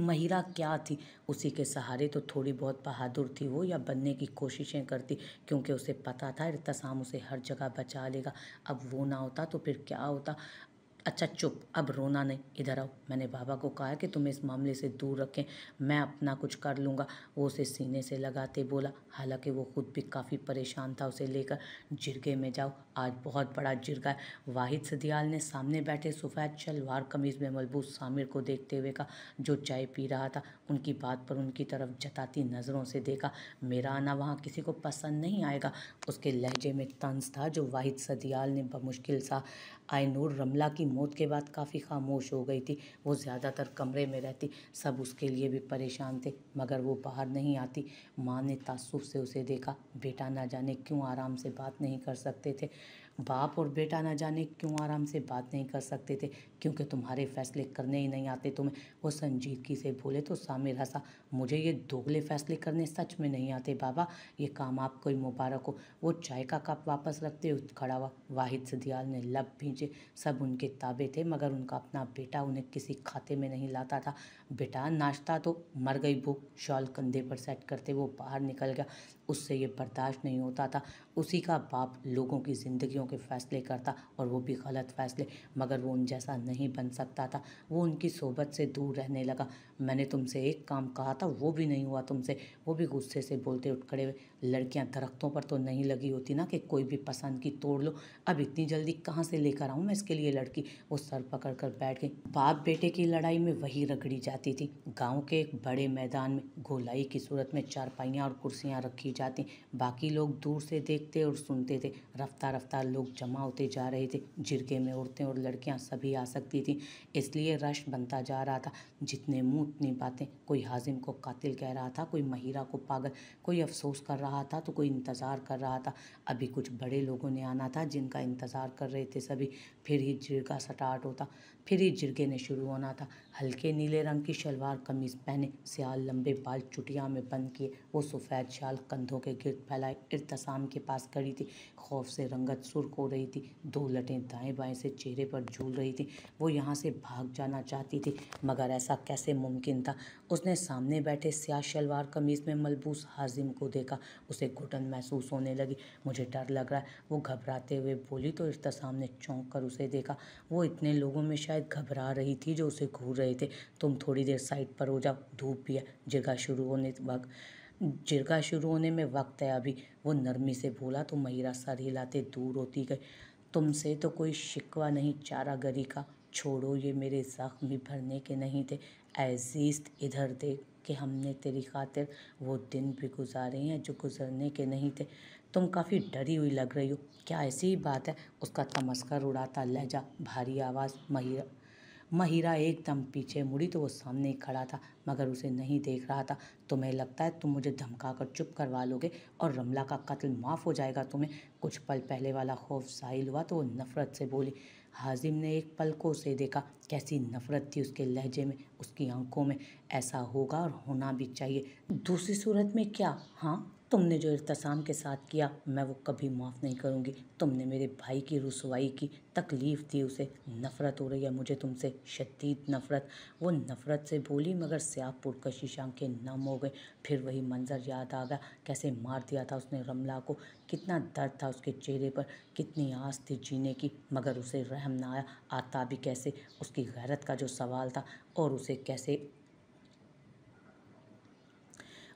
महिरा क्या थी उसी के सहारे तो थोड़ी बहुत बहादुर थी वो या बनने की कोशिशें करती क्योंकि उसे पता था इरतसाम उसे हर जगह बचा लेगा अब वो ना होता तो फिर क्या होता अच्छा चुप अब रोना नहीं इधर आओ मैंने बाबा को कहा कि तुम्हें इस मामले से दूर रखें मैं अपना कुछ कर लूँगा वो उसे सीने से लगाते बोला हालांकि वो खुद भी काफ़ी परेशान था उसे लेकर जिरगे में जाओ आज बहुत बड़ा जिरगा है वाहिद सदियाल ने सामने बैठे सफैद शलवार कमीज़ में मलबूस सामिर को देखते हुए कहा जो चाय पी रहा था उनकी बात पर उनकी तरफ जताती नज़रों से देखा मेरा आना वहाँ किसी को पसंद नहीं आएगा उसके लहजे में तंज था जो वाहिद सदियाल ने बमुश्किल सा आयनूर रमला की मौत के बाद काफ़ी खामोश हो गई थी वो ज़्यादातर कमरे में रहती सब उसके लिए भी परेशान थे मगर वो बाहर नहीं आती माँ ने तासुब से उसे देखा बेटा ना जाने क्यों आराम से बात नहीं कर सकते थे बाप और बेटा ना जाने क्यों आराम से बात नहीं कर सकते थे क्योंकि तुम्हारे फैसले करने ही नहीं आते तुम्हें वो संजीदगी से बोले तो सामिर हंसा मुझे ये दोगले फैसले करने सच में नहीं आते बाबा ये काम आपको ही मुबारक हो वो चाय का कप वापस रखते हुए खड़ा हुआ वाहिद सदियाल ने लब भींचे सब उनके ताबे थे मगर उनका अपना बेटा उन्हें किसी खाते में नहीं लाता था बेटा नाश्ता तो मर गई भूख शॉल कंधे पर सेट करते वो बाहर निकल गया उससे ये बर्दाश्त नहीं होता था उसी का बाप लोगों की ज़िंदगियों के फ़ैसले करता और वो भी गलत फ़ैसले मगर वो उन जैसा नहीं बन सकता था वो उनकी सोबत से दूर रहने लगा मैंने तुमसे एक काम कहा था वो भी नहीं हुआ तुमसे वो भी गुस्से से बोलते उठ खड़े हुए लड़कियाँ दरख्तों पर तो नहीं लगी होती ना कि कोई भी पसंद की तोड़ लो अब इतनी जल्दी कहाँ से लेकर आऊँ मैं इसके लिए लड़की वो सर पकड़ कर बैठ गई बाप बेटे की लड़ाई में वही रगड़ी जाती थी गाँव के एक बड़े मैदान में गोलाई की सूरत में चारपाइयाँ और कुर्सियाँ रखी जाती बाकी लोग दूर से देखते और सुनते थे रफ्तार रफ्तार लोग जमा होते जा रहे थे जिरके में उड़ते और लड़कियाँ सभी आ सकती थी इसलिए रश बनता जा रहा था जितने मुँह रुक नहीं पाते कोई हाजिम को कातिल कह रहा था कोई महिरा को पागल कोई अफसोस कर रहा था तो कोई इंतज़ार कर रहा था अभी कुछ बड़े लोगों ने आना था जिनका इंतज़ार कर रहे थे सभी फिर हिजर का स्टार्ट होता फिर हिजर ने शुरू होना था हल्के नीले रंग की शलवार कमीज पहने सियाल लंबे बाल चुटिया में बंद किए वो सफ़ेद शाल कंधों के गिरद फैलाए इरतसाम के पास खड़ी थी खौफ से रंगत सुर्ख हो रही थी दो लटें दाएं बाएं से चेहरे पर झूल रही थी वो यहाँ से भाग जाना चाहती थी मगर ऐसा कैसे मुमकिन था उसने सामने बैठे सियाह शलवार कमीज़ में मलबूस हाजिम को देखा उसे घुटन महसूस होने लगी मुझे डर लग रहा है वो घबराते हुए बोली तो इरतसाम ने चौंक कर उसे उसे देखा वो इतने लोगों में शायद घबरा रही थी जो उसे घूर रहे थे तुम थोड़ी देर साइड पर हो जाओ धूप भी है जिरगा शुरू होने वक्त जिरगा शुरू होने में वक्त है अभी वो नरमी से बोला तो महिरा सर हिलाते दूर होती गई तुमसे तो कोई शिकवा नहीं चारा गरी का छोड़ो ये मेरे ज़ख्म भी भरने के नहीं थे एजीज इधर देख कि हमने तेरी खातिर वो दिन भी गुजारे हैं जो गुजरने के नहीं थे तुम काफ़ी डरी हुई लग रही हो क्या ऐसी ही बात है उसका तमस्कर उड़ाता लहजा भारी आवाज़ महिरा महिरा एकदम पीछे मुड़ी तो वो सामने खड़ा था मगर उसे नहीं देख रहा था तुम्हें लगता है तुम मुझे धमका कर चुप करवा लोगे और रमला का कत्ल माफ़ हो जाएगा तुम्हें कुछ पल पहले वाला खौफ साहिल हुआ तो वो नफ़रत से बोली हाजिम ने एक पल को उसे देखा कैसी नफ़रत थी उसके लहजे में उसकी आंखों में ऐसा होगा और होना भी चाहिए दूसरी सूरत में क्या हाँ तुमने जो इरतसाम के साथ किया मैं वो कभी माफ़ नहीं करूँगी तुमने मेरे भाई की रसवाई की तकलीफ़ दी उसे नफ़रत हो रही है मुझे तुमसे शदीद नफ़रत वो नफ़रत से बोली मगर स्याप पुरकशिश आंखें नम हो गए फिर वही मंज़र याद आ गया कैसे मार दिया था उसने रमला को कितना दर्द था उसके चेहरे पर कितनी आस थी जीने की मगर उसे रहम ना आया आता भी कैसे उसकी गैरत का जो सवाल था और उसे कैसे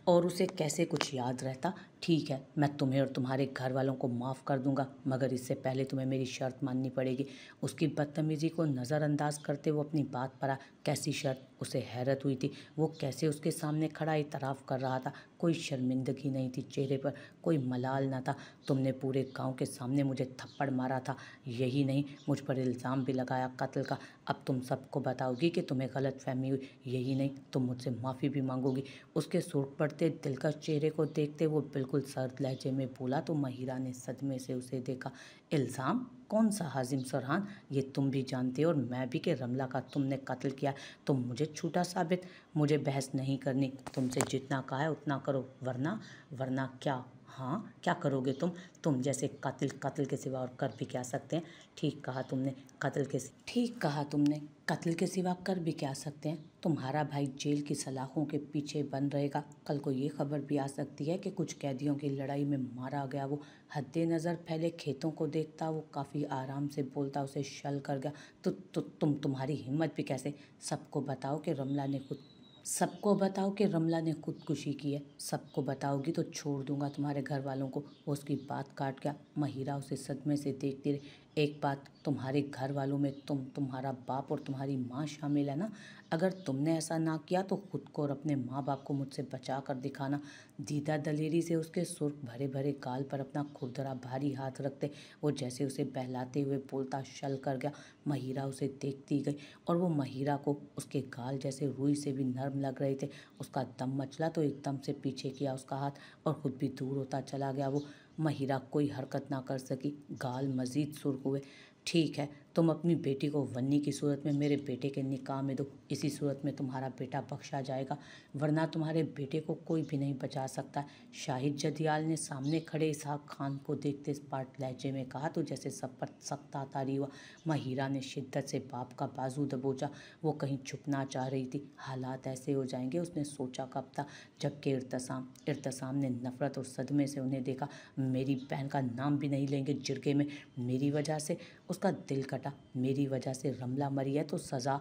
और उसे कैसे कुछ याद रहता ठीक है मैं तुम्हें और तुम्हारे घर वालों को माफ़ कर दूंगा मगर इससे पहले तुम्हें मेरी शर्त माननी पड़ेगी उसकी बदतमीज़ी को नज़रअंदाज करते वो अपनी बात पर आ कैसी शर्त उसे हैरत हुई थी वो कैसे उसके सामने खड़ा इतराफ़ कर रहा था कोई शर्मिंदगी नहीं थी चेहरे पर कोई मलाल ना था तुमने पूरे गांव के सामने मुझे थप्पड़ मारा था यही नहीं मुझ पर इल्ज़ाम भी लगाया कत्ल का अब तुम सबको बताओगी कि तुम्हें गलत फहमी हुई यही नहीं तुम मुझसे माफ़ी भी मांगोगी उसके सूट पड़ते दिलकश चेहरे को देखते वो बिल्कुल बिल्कुल सर्द लहजे में बोला तो महिरा ने सदमे से उसे देखा इल्ज़ाम कौन सा हाजिम सरहान ये तुम भी जानते हो और मैं भी कि रमला का तुमने कत्ल किया तो मुझे छूटा साबित मुझे बहस नहीं करनी तुमसे जितना कहा है उतना करो वरना वरना क्या हाँ क्या करोगे तुम तुम जैसे कातिल कातिल के सिवा और कर भी क्या सकते हैं ठीक कहा तुमने कातिल के ठीक कहा तुमने कत्ल के सिवा कर भी क्या सकते हैं तुम्हारा भाई जेल की सलाखों के पीछे बन रहेगा कल को ये खबर भी आ सकती है कि कुछ कैदियों की लड़ाई में मारा गया वो हद नज़र फैले खेतों को देखता वो काफ़ी आराम से बोलता उसे शल कर गया तो, तो तुम तुम्हारी हिम्मत भी कैसे सबको बताओ कि रमला ने खुद सबको बताओ कि रमला ने खुदकुशी की है सबको बताओगी तो छोड़ दूंगा तुम्हारे घर वालों को वो उसकी बात काट गया महिरा उसे सदमे से देखती रही एक बात तुम्हारे घर वालों में तुम तुम्हारा बाप और तुम्हारी माँ शामिल है ना अगर तुमने ऐसा ना किया तो खुद को और अपने माँ बाप को मुझसे बचा कर दिखाना दीदा दलेरी से उसके सुर्ख भरे भरे गाल पर अपना खुरदरा भारी हाथ रखते वो जैसे उसे बहलाते हुए बोलता शल कर गया महिरा उसे देखती गई और वो महिरा को उसके गाल जैसे रुई से भी नर्म लग रहे थे उसका दम मचला तो एकदम से पीछे किया उसका हाथ और खुद भी दूर होता चला गया वो महिरा कोई हरकत ना कर सकी गाल मजीद सुर्ख हुए ठीक है तुम अपनी बेटी को वन्नी की सूरत में मेरे बेटे के निकाह में दो इसी सूरत में तुम्हारा बेटा बख्शा जाएगा वरना तुम्हारे बेटे को कोई भी नहीं बचा सकता शाहिद जदियाल ने सामने खड़े इसहाक खान को देखते इस पाट लहजे में कहा तो जैसे सब पर सख्ता तारी हुआ महिरा ने शिद्दत से बाप का बाजू दबोचा वो कहीं छुपना चाह रही थी हालात ऐसे हो जाएंगे उसने सोचा कब था जबकि इर्तसाम इरतसाम ने नफरत और सदमे से उन्हें देखा मेरी बहन का नाम भी नहीं लेंगे जिरगे में मेरी वजह से उसका दिल कट था मेरी वजह से रमला मरी है तो सज़ा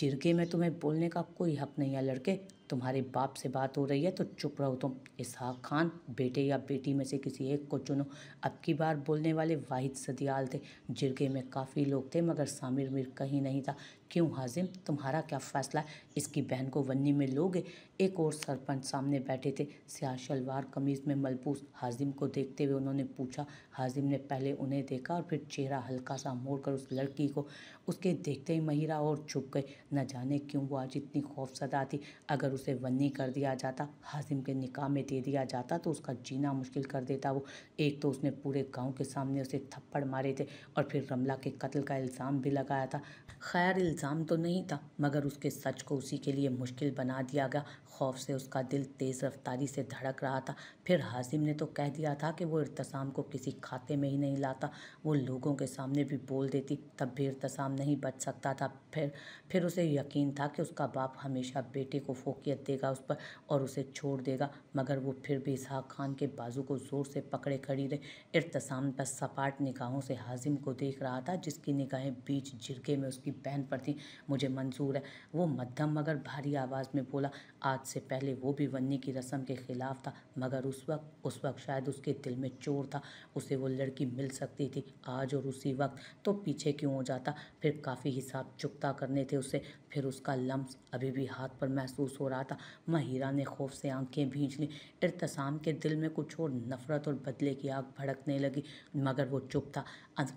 जिरगे में तुम्हें बोलने का कोई हक नहीं है लड़के तुम्हारे बाप से बात हो रही है तो चुप रहो तुम इसहाक खान बेटे या बेटी में से किसी एक को चुनो अब की बार बोलने वाले वाहिद सदियाल थे जिरगे में काफ़ी लोग थे मगर सामिर मिर कहीं नहीं था क्यों हाजिम तुम्हारा क्या फ़ैसला इसकी बहन को वन्नी में लोगे एक और सरपंच सामने बैठे थे स्याह शलवार कमीज़ में मलबूस हाजिम को देखते हुए उन्होंने पूछा हाजिम ने पहले उन्हें देखा और फिर चेहरा हल्का सा मोड़ कर उस लड़की को उसके देखते ही महिरा और छुप गए न जाने क्यों वो आज इतनी खौफसदा थी अगर उसे वन्नी कर दिया जाता हाजिम के निकाह में दे दिया जाता तो उसका जीना मुश्किल कर देता वो एक तो उसने पूरे गाँव के सामने उसे थप्पड़ मारे थे और फिर रमला के कत्ल का इल्ज़ाम भी लगाया था खैर इल्ज़ाम तो नहीं था मगर उसके सच को उसी के लिए मुश्किल बना दिया गया खौफ से उसका दिल तेज़ रफ्तारी से धड़क रहा था फिर हाजिम ने तो कह दिया था कि वो इरतसाम को किसी खाते में ही नहीं लाता वो लोगों के सामने भी बोल देती तब भी इरतसाम नहीं बच सकता था फिर फिर उसे यकीन था कि उसका बाप हमेशा बेटे को फोकियत देगा उस पर और उसे छोड़ देगा मगर वो फिर भी इसहाक खान के बाजू को ज़ोर से पकड़े खड़ी रहे इरतसाम पर सपाट निगाहों से हाजिम को देख रहा था जिसकी निगाहें बीच झिरके में उसकी बहन पर थी मुझे मंजूर है वो मध्यम मगर भारी आवाज़ में बोला आज मौत से पहले वो भी वन्नी की रस्म के ख़िलाफ़ था मगर उस वक्त उस वक्त शायद उसके दिल में चोर था उसे वो लड़की मिल सकती थी आज और उसी वक्त तो पीछे क्यों हो जाता फिर काफ़ी हिसाब चुकता करने थे उसे फिर उसका लम्स अभी भी हाथ पर महसूस हो रहा था महिरा ने खौफ से आंखें भींच लीं इरतसाम के दिल में कुछ और नफरत और बदले की आग भड़कने लगी मगर वो चुप था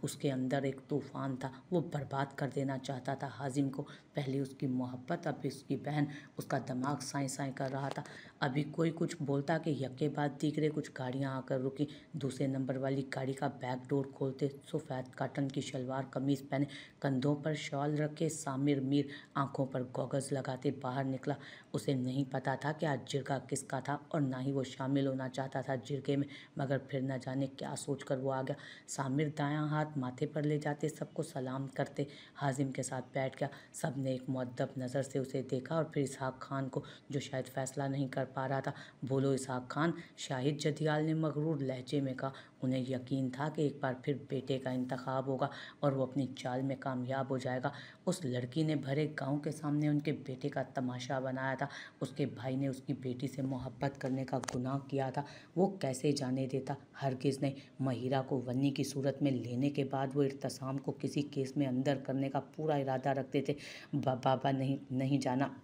उसके अंदर एक तूफान था वो बर्बाद कर देना चाहता था हाजिम को पहले उसकी मोहब्बत अब उसकी बहन उसका दिमाग साई साई कर रहा था अभी कोई कुछ बोलता कि यके बाद रहे कुछ गाड़ियां आकर रुकी दूसरे नंबर वाली गाड़ी का बैक डोर खोलते सफेद तो काटन की शलवार कमीज पहने कंधों पर शॉल रखे सामिर मीर आंखों पर गॉगल्स लगाते बाहर निकला उसे नहीं पता था कि आज जिरगा किसका था और ना ही वो शामिल होना चाहता था जिरगे में मगर फिर न जाने क्या सोचकर वो आ गया सामिर दायां हाथ माथे पर ले जाते सबको सलाम करते हाजिम के साथ बैठ गया सब ने एक मद्दब नज़र से उसे देखा और फिर इसहाक खान को जो शायद फैसला नहीं कर पा रहा था बोलो इसहाक खान शाहिद जदियाल ने मगरूर लहजे में कहा उन्हें यकीन था कि एक बार फिर बेटे का इंतखब होगा और वो अपनी चाल में कामयाब हो जाएगा उस लड़की ने भरे गांव के सामने उनके बेटे का तमाशा बनाया था उसके भाई ने उसकी बेटी से मोहब्बत करने का गुनाह किया था वो कैसे जाने देता हरगिज़ नहीं महिरा को वन्नी की सूरत में लेने के बाद वो इरतसाम को किसी केस में अंदर करने का पूरा इरादा रखते थे बाबा नहीं नहीं जाना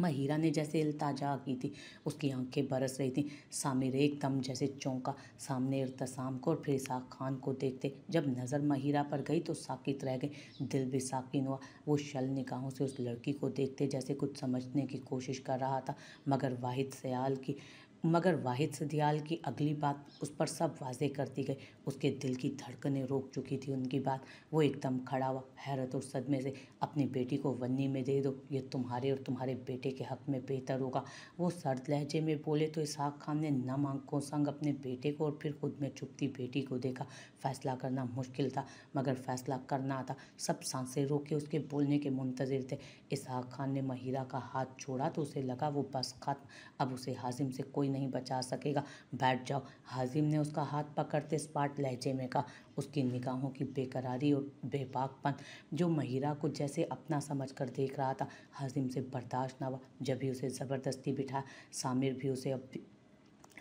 महिरा ने जैसे इल्ताजा की थी उसकी आंखें बरस रही थी सामिर एकदम जैसे चौंका सामने इरतसाम को और फिर इसाक खान को देखते जब नज़र महिरा पर गई तो साकित रह गई दिल भी साकिन हुआ वो शल निकाहों से उस लड़की को देखते जैसे कुछ समझने की कोशिश कर रहा था मगर वाहिद सयाल की मगर वाहिद सदियाल की अगली बात उस पर सब वाजे करती गई उसके दिल की धड़कनें रोक चुकी थी उनकी बात वो एकदम खड़ा हुआ हैरत और सदमे से अपनी बेटी को वन्नी में दे दो ये तुम्हारे और तुम्हारे बेटे के हक में बेहतर होगा वो सर्द लहजे में बोले तो इसहाक खान ने नम आंखों संग अपने बेटे को और फिर खुद में चुपती बेटी को देखा फैसला करना मुश्किल था मगर फैसला करना था सब सांसें रोके उसके बोलने के मुंतजर थे इसहाक खान ने महिरा का हाथ छोड़ा तो उसे लगा वो बस खत्म अब उसे हाजिम से कोई नहीं बचा सकेगा बैठ जाओ हाजिम ने उसका हाथ पकड़ते स्पाट बात लहजे में कहा उसकी निगाहों की बेकरारी और बेपाकपन जो महिरा को जैसे अपना समझ कर देख रहा था हाजिम से बर्दाश्त ना हुआ जब भी उसे ज़बरदस्ती बिठाया सामिर भी उसे अब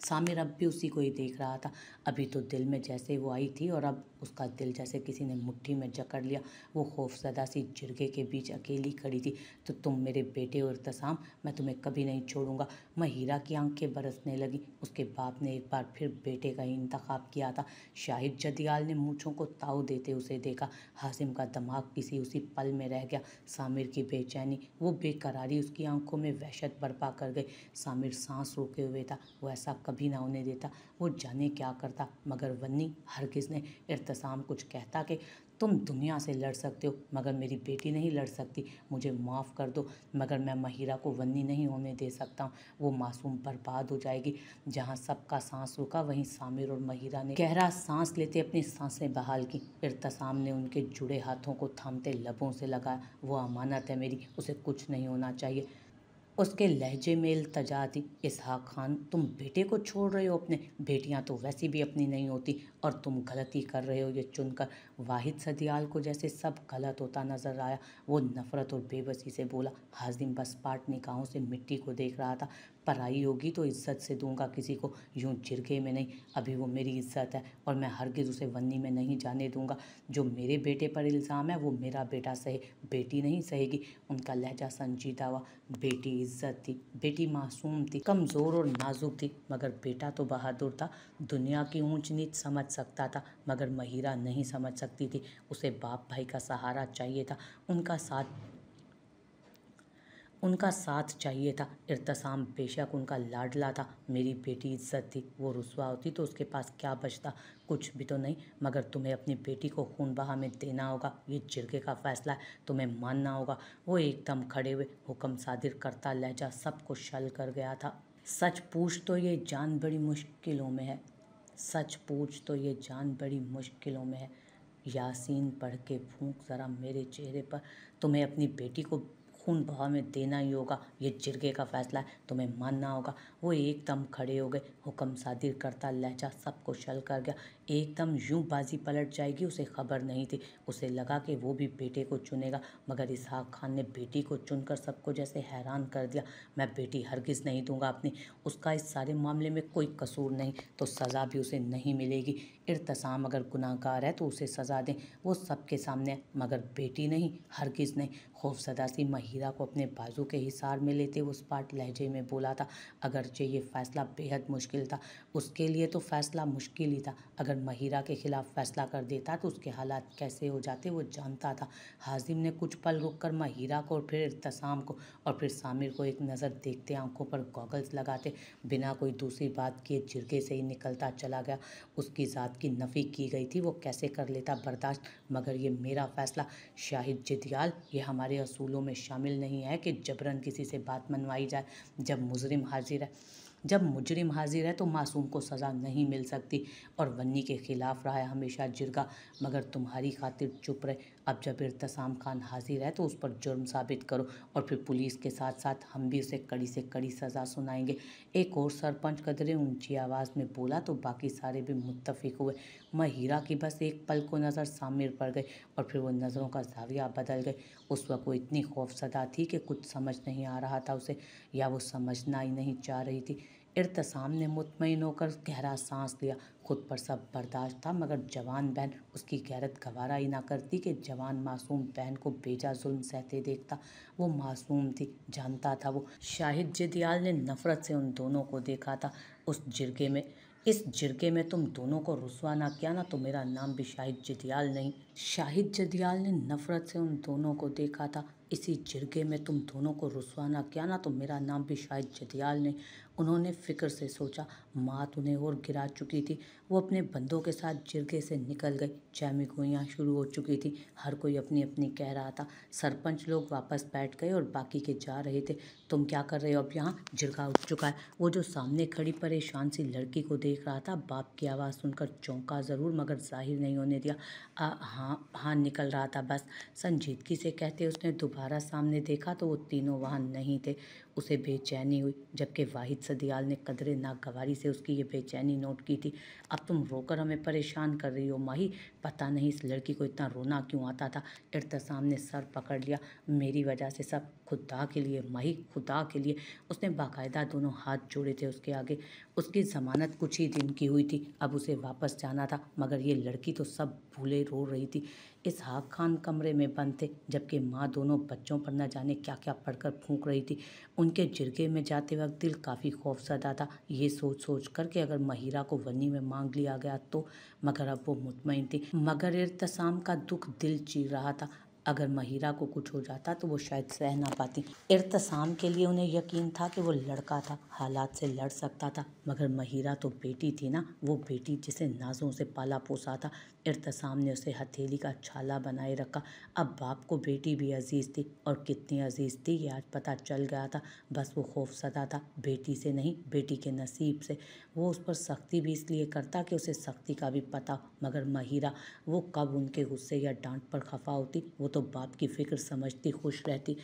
सामिर अब भी उसी को ही देख रहा था अभी तो दिल में जैसे वो आई थी और अब उसका दिल जैसे किसी ने मुट्ठी में जकड़ लिया वो खौफजदा सी जिरगे के बीच अकेली खड़ी थी तो तुम मेरे बेटे और तसाम मैं तुम्हें कभी नहीं छोड़ूंगा महीरा की आंखें बरसने लगी उसके बाप ने एक बार फिर बेटे का ही इंतखब किया था शाहिद जदियाल ने मूछों को ताव देते उसे देखा हासिम का दिमाग किसी उसी पल में रह गया सामिर की बेचैनी वो बेकरारी उसकी आंखों में वहशत बर्पा कर गई सामिर सांस रोके हुए था वो ऐसा कभी ना होने देता वो जाने क्या करता मगर वन्नी हर ने इरतसाम कुछ कहता कि तुम दुनिया से लड़ सकते हो मगर मेरी बेटी नहीं लड़ सकती मुझे माफ़ कर दो मगर मैं महिरा को वन्नी नहीं होने दे सकता हूँ वो मासूम बर्बाद हो जाएगी जहाँ सबका सांस रुका वहीं सामिर और महिरा ने गहरा सांस लेते अपनी सांसें बहाल की इर्तसाम ने उनके जुड़े हाथों को थामते लबों से लगाया वो अमानत है मेरी उसे कुछ नहीं होना चाहिए उसके लहजे में इल्तजा थी इसहाक खान तुम बेटे को छोड़ रहे हो अपने बेटियां तो वैसी भी अपनी नहीं होती और तुम गलती कर रहे हो ये चुनकर वाहिद सदियाल को जैसे सब गलत होता नजर आया वो नफरत और बेबसी से बोला हाजिम बस पाट निकाहों से मिट्टी को देख रहा था पराई होगी तो इज्जत से दूंगा किसी को यूं जिरगे में नहीं अभी वो मेरी इज्जत है और मैं हरगिज़ उसे वन्नी में नहीं जाने दूंगा जो मेरे बेटे पर इल्ज़ाम है वो मेरा बेटा सहे बेटी नहीं सहेगी उनका लहजा संजीदा हुआ बेटी इज्जत थी बेटी मासूम थी कमज़ोर और नाजुक थी मगर बेटा तो बहादुर था दुनिया की ऊंच नीच समझ समझ सकता था मगर महिरा नहीं समझ सकती थी उसे बाप भाई का सहारा चाहिए था उनका साथ उनका साथ चाहिए था इरतसाम बेशक उनका लाडला था मेरी बेटी इज्जत थी वो रुसवा होती तो उसके पास क्या बचता कुछ भी तो नहीं मगर तुम्हें अपनी बेटी को खून बहा में देना होगा ये जिरगे का फैसला है तुम्हें मानना होगा वो एकदम खड़े हुए हुक्म सादिर करता लहजा सबको शल कर गया था सच पूछ तो ये जान बड़ी मुश्किलों में है सच पूछ तो ये जान बड़ी मुश्किलों में है यासीन पढ़ के फूंक ज़रा मेरे चेहरे पर तुम्हें अपनी बेटी को खून बहा में देना ही होगा ये जिरगे का फैसला है तुम्हें मानना होगा वो एकदम खड़े हो गए हुक्म सादिर करता लहजा सबको शल कर गया एकदम यूं बाजी पलट जाएगी उसे खबर नहीं थी उसे लगा कि वो भी बेटे को चुनेगा मगर इसहाक खान ने बेटी को चुनकर सबको जैसे हैरान कर दिया मैं बेटी हरगिज़ नहीं दूंगा अपनी उसका इस सारे मामले में कोई कसूर नहीं तो सज़ा भी उसे नहीं मिलेगी इरतसाम अगर गुनाहगार है तो उसे सज़ा दें वो सबके सामने मगर बेटी नहीं हरगिज़ नहीं खौफसदा सी महिरा को अपने बाजू के हिसार में लेते उस पार्ट लहजे में बोला था अगरचे ये फ़ैसला बेहद मुश्किल था उसके लिए तो फ़ैसला मुश्किल ही था अगर महिरा के खिलाफ फैसला कर देता तो उसके हालात कैसे हो जाते वो जानता था हाजिम ने कुछ पल रुककर महिरा को और फिर इरतसाम को और फिर सामिर को एक नज़र देखते आंखों पर गॉगल्स लगाते बिना कोई दूसरी बात किए झिरके से ही निकलता चला गया उसकी ज़ात की नफ़ी की गई थी वो कैसे कर लेता बर्दाश्त मगर ये मेरा फ़ैसला शाहिद जदयाल ये हमारे असूलों में शामिल नहीं है कि जबरन किसी से बात मनवाई जाए जब मुजरिम हाजिर है जब मुजरिम हाजिर है तो मासूम को सज़ा नहीं मिल सकती और वन्नी के ख़िलाफ़ रहा है हमेशा जिरगा मगर तुम्हारी खातिर चुप रहे अब जब इरतसाम खान हाजिर है तो उस पर जुर्म साबित करो और फिर पुलिस के साथ साथ हम भी उसे कड़ी से कड़ी सज़ा सुनाएंगे एक और सरपंच कदरे ऊंची आवाज़ में बोला तो बाकी सारे भी मुतफिक हुए महिरा की बस एक पल को नज़र सामिर पड़ गई और फिर वो नज़रों का जाविया बदल गए उस वक्त वो इतनी खौफसदा थी कि कुछ समझ नहीं आ रहा था उसे या वो समझना ही नहीं चाह रही थी इरतसाम ने मुतमिन होकर गहरा सांस लिया खुद पर सब बर्दाश्त था मगर जवान बहन उसकी गैरत गवारा ही ना करती कि जवान मासूम बहन को बेजा जुल्म सहते देखता वो मासूम थी जानता था वो शाहिद जदियाल ने नफ़रत से उन दोनों को देखा था उस जिरगे में इस जिरगे में तुम दोनों को रसवा ना किया ना तो मेरा नाम भी शाहिद जदियाल नहीं शाहिद जदियाल ने नफ़रत से उन दोनों को देखा था इसी जिरगे में तुम दोनों को रसवा ना किया ना तो मेरा नाम भी शाहिद जदियाल नहीं उन्होंने फ़िक्र से सोचा मात उन्हें और गिरा चुकी थी वो अपने बंदों के साथ जिरगे से निकल गई जैमी गोइयाँ शुरू हो चुकी थी हर कोई अपनी अपनी कह रहा था सरपंच लोग वापस बैठ गए और बाकी के जा रहे थे तुम क्या कर रहे हो अब यहाँ झिड़का उठ चुका है वो जो सामने खड़ी परेशान सी लड़की को देख रहा था बाप की आवाज़ सुनकर चौंका ज़रूर मगर जाहिर नहीं होने दिया आ, हाँ हाँ निकल रहा था बस संजीदगी से कहते उसने दोबारा सामने देखा तो वो तीनों वहाँ नहीं थे उसे बेचैनी हुई जबकि वाहिद सदियाल ने कदरे नागवारी से उसकी ये बेचैनी नोट की थी अब तुम रोकर हमें परेशान कर रही हो माही पता नहीं इस लड़की को इतना रोना क्यों आता था इर्तसाम ने सर पकड़ लिया मेरी वजह से सब खुदा के लिए मही खुदा के लिए उसने बाकायदा दोनों हाथ जोड़े थे उसके आगे उसकी ज़मानत कुछ ही दिन की हुई थी अब उसे वापस जाना था मगर ये लड़की तो सब भूले रो रही थी इसहाक खान कमरे में बंद थे जबकि माँ दोनों बच्चों पर न जाने क्या क्या पढ़कर फूंक रही थी उनके जिरगे में जाते वक्त दिल काफ़ी खौफजदा था ये सोच सोच कर अगर महिरा को वन्नी में मांग लिया गया तो मगर अब वो मुतमिन थी मगर इरतसाम का दुख दिल चीर रहा था अगर महिरा को कुछ हो जाता तो वो शायद सह ना पाती इरतसाम के लिए उन्हें यकीन था कि वो लड़का था हालात से लड़ सकता था मगर महिरा तो बेटी थी ना वो बेटी जिसे नाजों से पाला पोसा था इरतसाम ने उसे हथेली का छाला बनाए रखा अब बाप को बेटी भी अजीज़ थी और कितनी अजीज़ थी ये आज पता चल गया था बस वो खौफ सदा था बेटी से नहीं बेटी के नसीब से वो उस पर सख्ती भी इसलिए करता कि उसे सख्ती का भी पता मगर महिरा वो कब उनके गुस्से या डांट पर खफा होती वो तो बाप की फ़िक्र समझती खुश रहती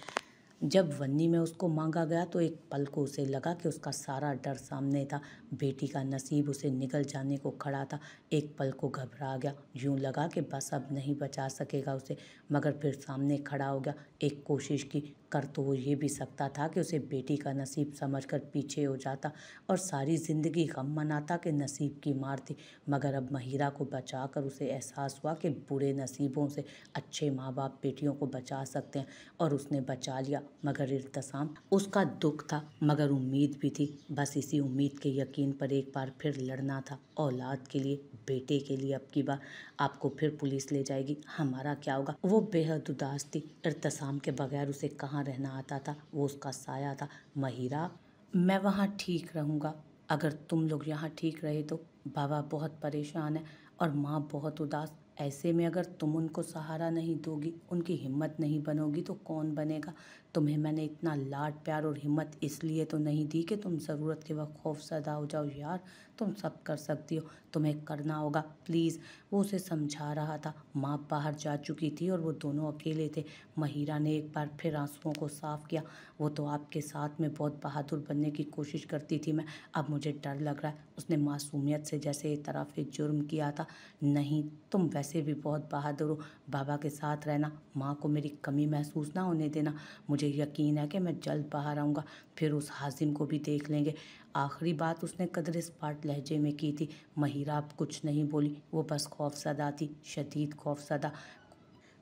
जब वन्नी में उसको मांगा गया तो एक पल को उसे लगा कि उसका सारा डर सामने था बेटी का नसीब उसे निकल जाने को खड़ा था एक पल को घबरा गया यूं लगा कि बस अब नहीं बचा सकेगा उसे मगर फिर सामने खड़ा हो गया एक कोशिश की कर तो वो ये भी सकता था कि उसे बेटी का नसीब समझकर पीछे हो जाता और सारी ज़िंदगी गम मनाता कि नसीब की मार थी मगर अब महिरा को बचाकर उसे एहसास हुआ कि बुरे नसीबों से अच्छे माँ बाप बेटियों को बचा सकते हैं और उसने बचा लिया मगर इरतसाम उसका दुख था मगर उम्मीद भी थी बस इसी उम्मीद के यकीन पर एक बार फिर लड़ना था औलाद के लिए बेटे के लिए अब की बार आपको फिर पुलिस ले जाएगी हमारा क्या होगा वो बेहद उदास थी इरतसाम के बगैर उसे कहाँ रहना आता था वो उसका साया था महिरा मैं वहाँ ठीक रहूँगा अगर तुम लोग यहाँ ठीक रहे तो बाबा बहुत परेशान है और माँ बहुत उदास ऐसे में अगर तुम उनको सहारा नहीं दोगी उनकी हिम्मत नहीं बनोगी तो कौन बनेगा तुम्हें मैंने इतना लाड प्यार और हिम्मत इसलिए तो नहीं दी कि तुम ज़रूरत के वक्त खौफ सदा हो जाओ यार तुम सब कर सकती हो तुम्हें करना होगा प्लीज़ वो उसे समझा रहा था माँ बाहर जा चुकी थी और वो दोनों अकेले थे महिरा ने एक बार फिर आंसुओं को साफ किया वो तो आपके साथ में बहुत बहादुर बनने की कोशिश करती थी मैं अब मुझे डर लग रहा है उसने मासूमियत से जैसे तरफ जुर्म किया था नहीं तुम वैसे भी बहुत बहादुर हो बाबा के साथ रहना माँ को मेरी कमी महसूस ना होने देना मुझे यकीन है कि मैं जल्द बाहर आऊँगा फिर उस हाजिम को भी देख लेंगे आखिरी बात उसने कदर स्पाट लहजे में की थी महिराब कुछ नहीं बोली वो बस खौफसदा थी शदीद खौफसदा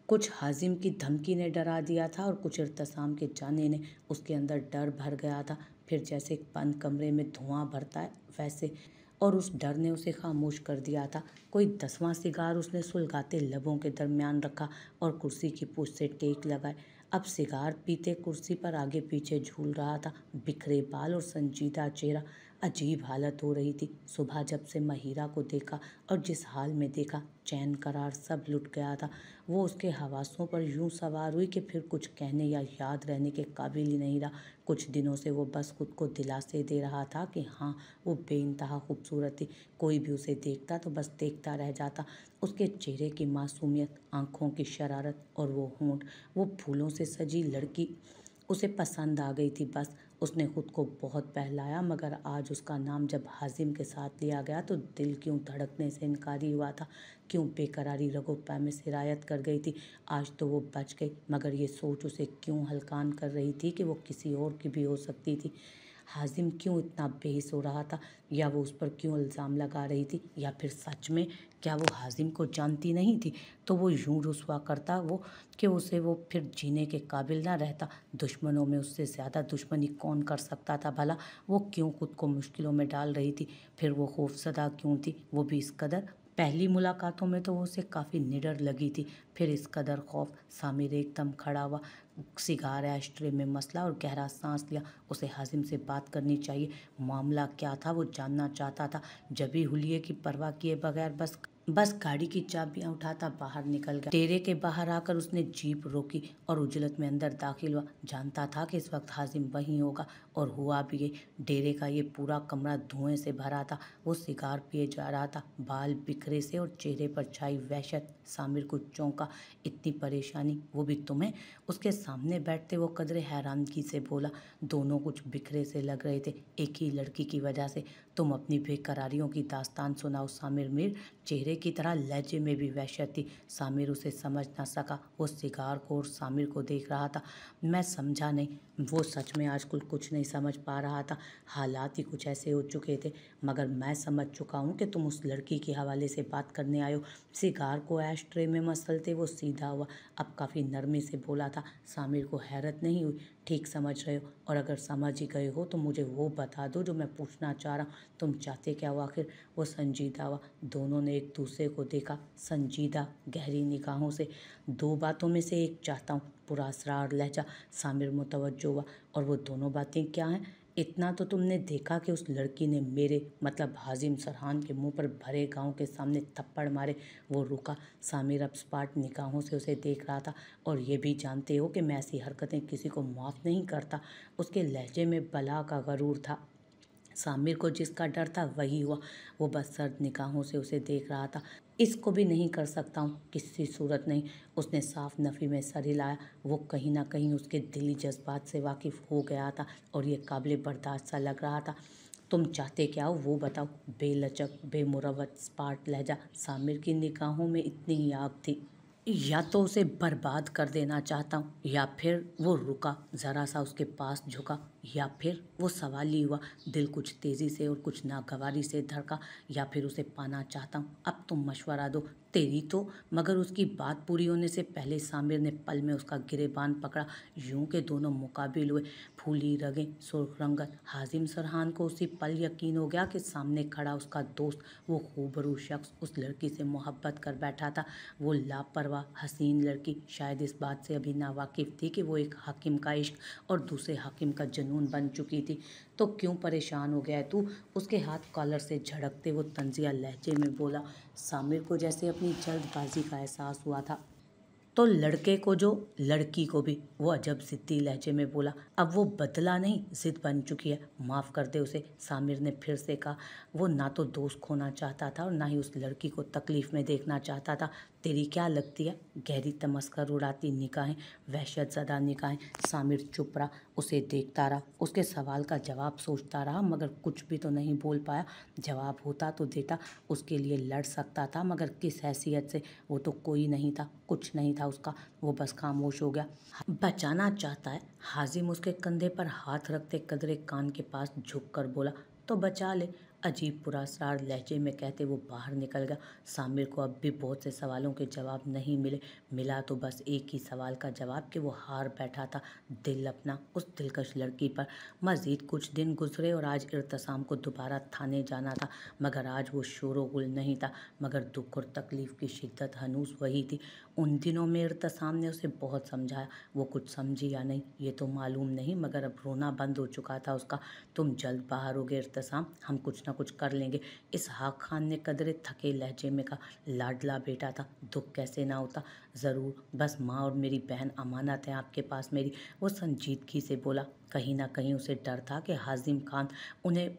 कुछ हाजिम की धमकी ने डरा दिया था और कुछ इरतसाम के जाने ने उसके अंदर डर भर गया था फिर जैसे बंद कमरे में धुआं भरता है वैसे और उस डर ने उसे खामोश कर दिया था कोई दसवां सिगार उसने सुलगाते लबों के दरमियान रखा और कुर्सी की पूछ से टेक लगाए अब सिगार पीते कुर्सी पर आगे पीछे झूल रहा था बिखरे बाल और संजीदा चेहरा अजीब हालत हो रही थी सुबह जब से महिरा को देखा और जिस हाल में देखा चैन करार सब लुट गया था वो उसके हवासों पर यूं सवार हुई कि फिर कुछ कहने या याद रहने के काबिल ही नहीं रहा कुछ दिनों से वो बस खुद को दिलासे दे रहा था कि हाँ वो बेानतहा खूबसूरत थी कोई भी उसे देखता तो बस देखता रह जाता उसके चेहरे की मासूमियत आँखों की शरारत और वो होंठ वो फूलों से सजी लड़की उसे पसंद आ गई थी बस उसने खुद को बहुत बहलाया मगर आज उसका नाम जब हाजिम के साथ लिया गया तो दिल क्यों धड़कने से इनकारी हुआ था क्यों बेकरारी रगोपा में शिरायत कर गई थी आज तो वो बच गई मगर ये सोच उसे क्यों हलकान कर रही थी कि वो किसी और की भी हो सकती थी हाजिम क्यों इतना बेस हो रहा था या वो उस पर क्यों इल्ज़ाम लगा रही थी या फिर सच में क्या वो हाजिम को जानती नहीं थी तो वो यूं रसुआ करता वो कि उसे वो फिर जीने के काबिल ना रहता दुश्मनों में उससे ज़्यादा दुश्मनी कौन कर सकता था भला वो क्यों खुद को मुश्किलों में डाल रही थी फिर वो खौफसदा क्यों थी वो भी इस कदर पहली मुलाकातों में तो वो उसे काफ़ी निडर लगी थी फिर इस कदर खौफ सामिर एकदम खड़ा हुआ सिगार एस्ट्रे में मसला और गहरा सांस लिया उसे हाजिम से बात करनी चाहिए मामला क्या था वो जानना चाहता था जब ही हुलिये की परवाह किए बगैर बस बस गाड़ी की चाबियां उठाता बाहर निकल गया डेरे के बाहर आकर उसने जीप रोकी और उजलत में अंदर दाखिल हुआ जानता था कि इस वक्त हाजिम वहीं होगा और हुआ भी ये डेरे का ये पूरा कमरा धुएं से भरा था वो शिकार पिए जा रहा था बाल बिखरे से और चेहरे पर छाई वहशत सामिर को चौंका इतनी परेशानी वो भी तुम्हें उसके सामने बैठते वो कदरे हैरानगी से बोला दोनों कुछ बिखरे से लग रहे थे एक ही लड़की की वजह से तुम अपनी बेकरारियों की दास्तान सुनाओ सामिर मीर चेहरे की तरह लहजे में भी वहशत थी सामिर उसे समझ ना सका वो शिकार को और सामिर को देख रहा था मैं समझा नहीं वो सच में आजकल कुछ नहीं समझ पा रहा था हालात ही कुछ ऐसे हो चुके थे मगर मैं समझ चुका हूँ कि तुम उस लड़की के हवाले से बात करने आयो सिगार को ऐश ट्रे में मसलते वो सीधा हुआ अब काफ़ी नरमी से बोला था सामिर को हैरत नहीं हुई ठीक समझ रहे हो और अगर समझ ही गए हो तो मुझे वो बता दो जो मैं पूछना चाह रहा हूँ तुम चाहते क्या हो आखिर वो संजीदा हुआ दोनों ने एक दूसरे को देखा संजीदा गहरी निगाहों से दो बातों में से एक चाहता हूँ पूरा असरा और लहजा सामिर मुतवजो हुआ और वो दोनों बातें क्या हैं इतना तो तुमने देखा कि उस लड़की ने मेरे मतलब हाजिम सरहान के मुंह पर भरे गांव के सामने थप्पड़ मारे वो रुका सामिर अब स्पाट निकाहों से उसे देख रहा था और ये भी जानते हो कि मैं ऐसी हरकतें किसी को माफ़ नहीं करता उसके लहजे में बला का गरूर था सामिर को जिसका डर था वही हुआ वो बस सर्द निकाहों से उसे देख रहा था इसको भी नहीं कर सकता हूँ किसी सूरत नहीं उसने साफ नफ़ी में सर हिलाया वो कहीं ना कहीं उसके दिली जज्बात से वाकिफ़ हो गया था और ये काबिल बर्दाश्त सा लग रहा था तुम चाहते क्या हो वो बताओ बेलचक बेमुरवत स्पार्ट लहजा सामिर की निकाहों में इतनी ही आग थी या तो उसे बर्बाद कर देना चाहता हूँ या फिर वो रुका ज़रा सा उसके पास झुका या फिर वो सवाल ही हुआ दिल कुछ तेज़ी से और कुछ नागवारी से धड़का या फिर उसे पाना चाहता हूँ अब तुम मशवरा दो तेरी तो मगर उसकी बात पूरी होने से पहले सामिर ने पल में उसका गिरेबान पकड़ा यूं के दोनों मुकाबिल हुए फूली रगें सुर्ख रंगत हाजिम सरहान को उसी पल यकीन हो गया कि सामने खड़ा उसका दोस्त वो खूबरू शख्स उस लड़की से मोहब्बत कर बैठा था वो लापरवाह हसीन लड़की शायद इस बात से अभी नावाकिफ थी कि वो एक हाकिम का इश्क और दूसरे हाकिम का जनू जुनून बन चुकी थी तो क्यों परेशान हो गया है तू उसके हाथ कॉलर से झड़कते वो तंजिया लहजे में बोला सामिर को जैसे अपनी जल्दबाजी का एहसास हुआ था तो लड़के को जो लड़की को भी वो अजब ज़िद्दी लहजे में बोला अब वो बदला नहीं ज़िद बन चुकी है माफ़ कर दे उसे सामिर ने फिर से कहा वो ना तो दोस्त खोना चाहता था और ना ही उस लड़की को तकलीफ़ में देखना चाहता था तेरी क्या लगती है गहरी तमस्कर उड़ाती निकाहें वहशत ज़दा निकाहें सामिर चुप रहा उसे देखता रहा उसके सवाल का जवाब सोचता रहा मगर कुछ भी तो नहीं बोल पाया जवाब होता तो देता उसके लिए लड़ सकता था मगर किस हैसियत से वो तो कोई नहीं था कुछ नहीं था उसका वो बस खामोश हो गया बचाना चाहता है हाजिम उसके कंधे पर हाथ रखते कदरे कान के पास झुक कर बोला तो बचा ले अजीब पुरासरार लहजे में कहते वो बाहर निकल गया सामिर को अब भी बहुत से सवालों के जवाब नहीं मिले मिला तो बस एक ही सवाल का जवाब कि वो हार बैठा था दिल अपना उस दिलकश लड़की पर मज़ीद कुछ दिन गुजरे और आज इरतसाम को दोबारा थाने जाना था मगर आज वो शोर वुल नहीं था मगर दुख और तकलीफ़ की शिद्दत हनूस वही थी उन दिनों में इरतसाम ने उसे बहुत समझाया वो कुछ समझी या नहीं ये तो मालूम नहीं मगर अब रोना बंद हो चुका था उसका तुम जल्द बाहर हो गए इरतसाम हम कुछ ना कुछ कर लेंगे इस हाक खान ने कदरे थके लहजे में कहा लाडला बेटा था दुख कैसे ना होता ज़रूर बस माँ और मेरी बहन अमानत है आपके पास मेरी वो संजीदगी से बोला कहीं ना कहीं उसे डर था कि हाजिम खान उन्हें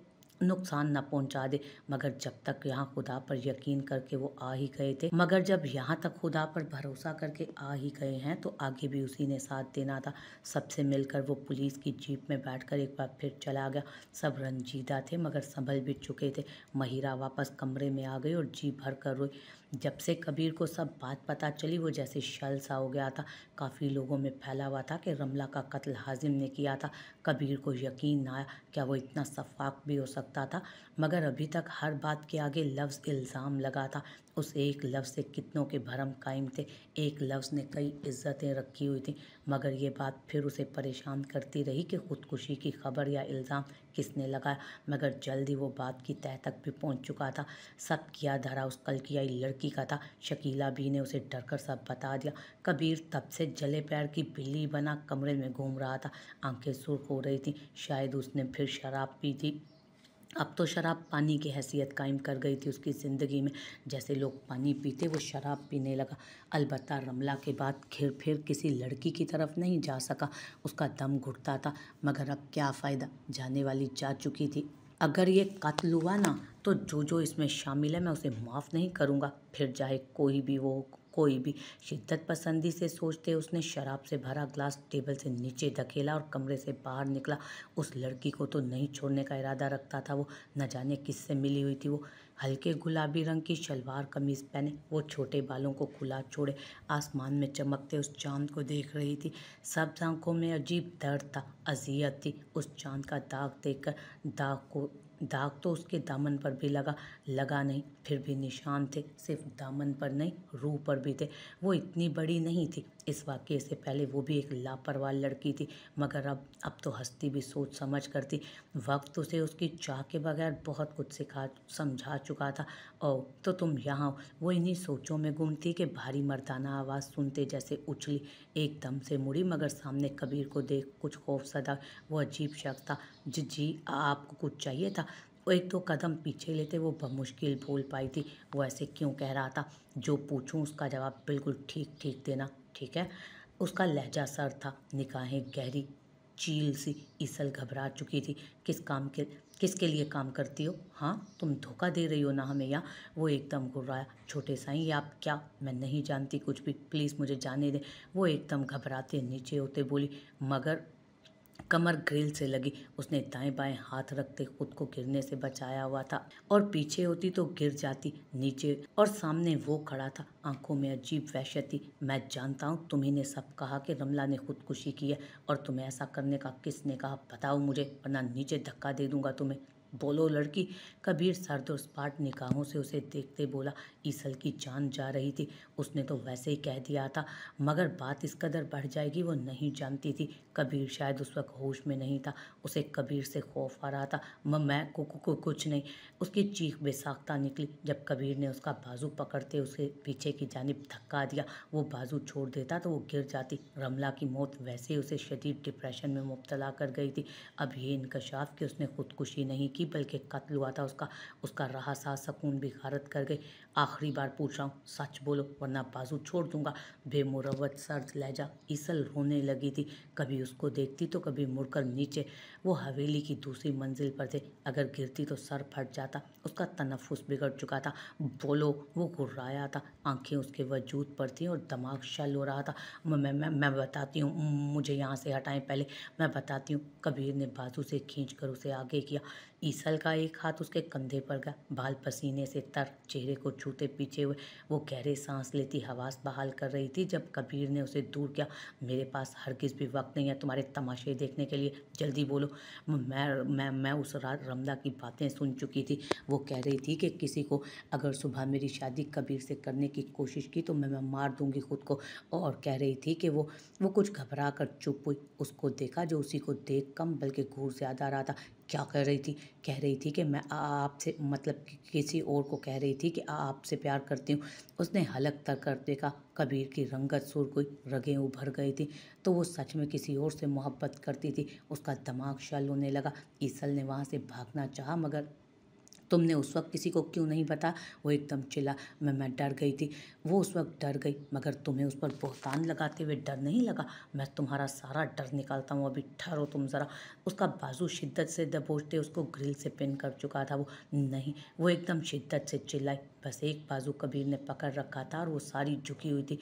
नुकसान न पहुंचा दे मगर जब तक यहाँ खुदा पर यकीन करके वो आ ही गए थे मगर जब यहाँ तक खुदा पर भरोसा करके आ ही गए हैं तो आगे भी उसी ने साथ देना था सबसे मिलकर वो पुलिस की जीप में बैठकर एक बार फिर चला गया सब रंजीदा थे मगर संभल भी चुके थे महिरा वापस कमरे में आ गई और जीप भर कर रोई जब से कबीर को सब बात पता चली वो जैसे शल सा हो गया था काफ़ी लोगों में फैला हुआ था कि रमला का कत्ल हाजिम ने किया था कबीर को यकीन ना आया क्या वो इतना शफाक भी हो सकता था मगर अभी तक हर बात के आगे लफ्ज़ इल्ज़ाम लगा था उस एक लफ्ज़ से कितनों के भरम कायम थे एक लफ्ज़ ने कई इज्जतें रखी हुई थी मगर ये बात फिर उसे परेशान करती रही कि ख़ुदकुशी की खबर या इल्ज़ाम किसने लगाया मगर जल्दी वो बात की तह तक भी पहुंच चुका था सब किया धरा उस कल की आई लड़की का था शकीला बी ने उसे डर कर सब बता दिया कबीर तब से जले पैर की बिल्ली बना कमरे में घूम रहा था आंखें सुर्ख हो रही थी शायद उसने फिर शराब पी थी अब तो शराब पानी की हैसियत कायम कर गई थी उसकी ज़िंदगी में जैसे लोग पानी पीते वो शराब पीने लगा अलबत् रमला के बाद फिर फिर किसी लड़की की तरफ नहीं जा सका उसका दम घुटता था मगर अब क्या फ़ायदा जाने वाली जा चुकी थी अगर ये कत्ल हुआ ना तो जो जो इसमें शामिल है मैं उसे माफ़ नहीं करूँगा फिर चाहे कोई भी वो कोई भी शिद्दत पसंदी से सोचते उसने शराब से भरा ग्लास टेबल से नीचे धकेला और कमरे से बाहर निकला उस लड़की को तो नहीं छोड़ने का इरादा रखता था वो न जाने किससे मिली हुई थी वो हल्के गुलाबी रंग की शलवार कमीज पहने वो छोटे बालों को खुला छोड़े आसमान में चमकते उस चांद को देख रही थी सब आंखों में अजीब दर्द था अजियत थी उस चांद का दाग देखकर दाग को दाग तो उसके दामन पर भी लगा लगा नहीं फिर भी निशान थे सिर्फ दामन पर नहीं रूह पर भी थे वो इतनी बड़ी नहीं थी इस वाक्य से पहले वो भी एक लापरवाह लड़की थी मगर अब अब तो हस्ती भी सोच समझ कर थी वक्त उसे उसकी चाह के बगैर बहुत कुछ सिखा समझा चुका था ओ तो तुम यहाँ वो इन्हीं सोचों में गुम थी कि भारी मर्दाना आवाज़ सुनते जैसे उछली एकदम से मुड़ी मगर सामने कबीर को देख कुछ खौफ सदा वो अजीब शख्स था जी जी आपको कुछ चाहिए था वो एक दो कदम पीछे लेते वो बमुश्किल बोल पाई थी वो ऐसे क्यों कह रहा था जो पूछूं उसका जवाब बिल्कुल ठीक ठीक देना ठीक है उसका लहजा सर था निकाहें गहरी चील सी ईसल घबरा चुकी थी किस काम के किसके लिए काम करती हो हाँ तुम धोखा दे रही हो ना हमें यहाँ वो एकदम घुर्राया छोटे साई आप क्या मैं नहीं जानती कुछ भी प्लीज़ मुझे जाने दें वो एकदम घबराते नीचे होते बोली मगर कमर ग्रिल से लगी उसने दाएं बाएं हाथ रखते खुद को गिरने से बचाया हुआ था और पीछे होती तो गिर जाती नीचे और सामने वो खड़ा था आंखों में अजीब वहशत थी मैं जानता हूँ तुम्ही ने सब कहा कि रमला ने खुदकुशी की है और तुम्हें ऐसा करने का किसने कहा बताओ मुझे वरना नीचे धक्का दे दूंगा तुम्हें बोलो लड़की कबीर सरदोश तो स्पाट निकाहों से उसे देखते बोला ईसल की जान जा रही थी उसने तो वैसे ही कह दिया था मगर बात इस कदर बढ़ जाएगी वो नहीं जानती थी कबीर शायद उस वक्त होश में नहीं था उसे कबीर से खौफ आ रहा था मैं को, को, को कुछ नहीं उसकी चीख बेसाख्ता निकली जब कबीर ने उसका बाजू पकड़ते उसके पीछे की जानब धक्का दिया वो बाजू छोड़ देता तो वो गिर जाती रमला की मौत वैसे ही उसे शदीद डिप्रेशन में मुबतला कर गई थी अब ये इनकशाफ कि उसने खुदकुशी नहीं की बल्कि कत्ल हुआ था उसका उसका रहा सा सकून भी गारत कर गई आखिरी बार पूछ रहा हूँ सच बोलो वरना बाजू छोड़ दूंगा बेमुरवत सर्द लहजा ईसल रोने लगी थी कभी उसको देखती तो कभी मुड़कर नीचे वो हवेली की दूसरी मंजिल पर थे अगर गिरती तो सर फट जाता उसका तनफुस बिगड़ चुका था बोलो वो घुर्राया था आंखें उसके वजूद पर थी और दिमाग शल हो रहा था मैं मैं मैं बताती हूँ मुझे यहाँ से हटाएं पहले मैं बताती हूँ कबीर ने बाजू से खींच कर उसे आगे किया ईसल का एक हाथ उसके कंधे पर गया बाल पसीने से तर चेहरे को छूते पीछे हुए वो गहरे सांस लेती हवास बहाल कर रही थी जब कबीर ने उसे दूर किया मेरे पास हर किस भी वक्त नहीं है तुम्हारे तमाशे देखने के लिए जल्दी बोलो मैं मैं मैं उस रात रमदा की बातें सुन चुकी थी वो कह रही थी कि किसी को अगर सुबह मेरी शादी कबीर से करने की कोशिश की तो मैं मैं मार दूंगी खुद को और कह रही थी कि वो वो कुछ घबरा कर चुप हुई उसको देखा जो उसी को देख कम बल्कि घूर से आ रहा था क्या कह रही थी कह रही थी कि मैं आपसे मतलब कि किसी और को कह रही थी कि आपसे प्यार करती हूँ उसने हलक तर कर देखा कबीर की रंगत सुर कोई रगें उभर गई थी तो वो सच में किसी और से मोहब्बत करती थी उसका दिमाग शल होने लगा ईसल ने वहाँ से भागना चाहा मगर तुमने उस वक्त किसी को क्यों नहीं बता वो एकदम चिल्ला मैं मैं डर गई थी वो उस वक्त डर गई मगर तुम्हें उस पर बहुतान लगाते हुए डर नहीं लगा मैं तुम्हारा सारा डर निकालता हूँ अभी ठहरो तुम ज़रा उसका बाजू शिद्दत से दबोचते उसको ग्रिल से पिन कर चुका था वो नहीं वो एकदम शिद्दत से चिल्लाई बस एक बाजू कबीर ने पकड़ रखा था और वो सारी झुकी हुई थी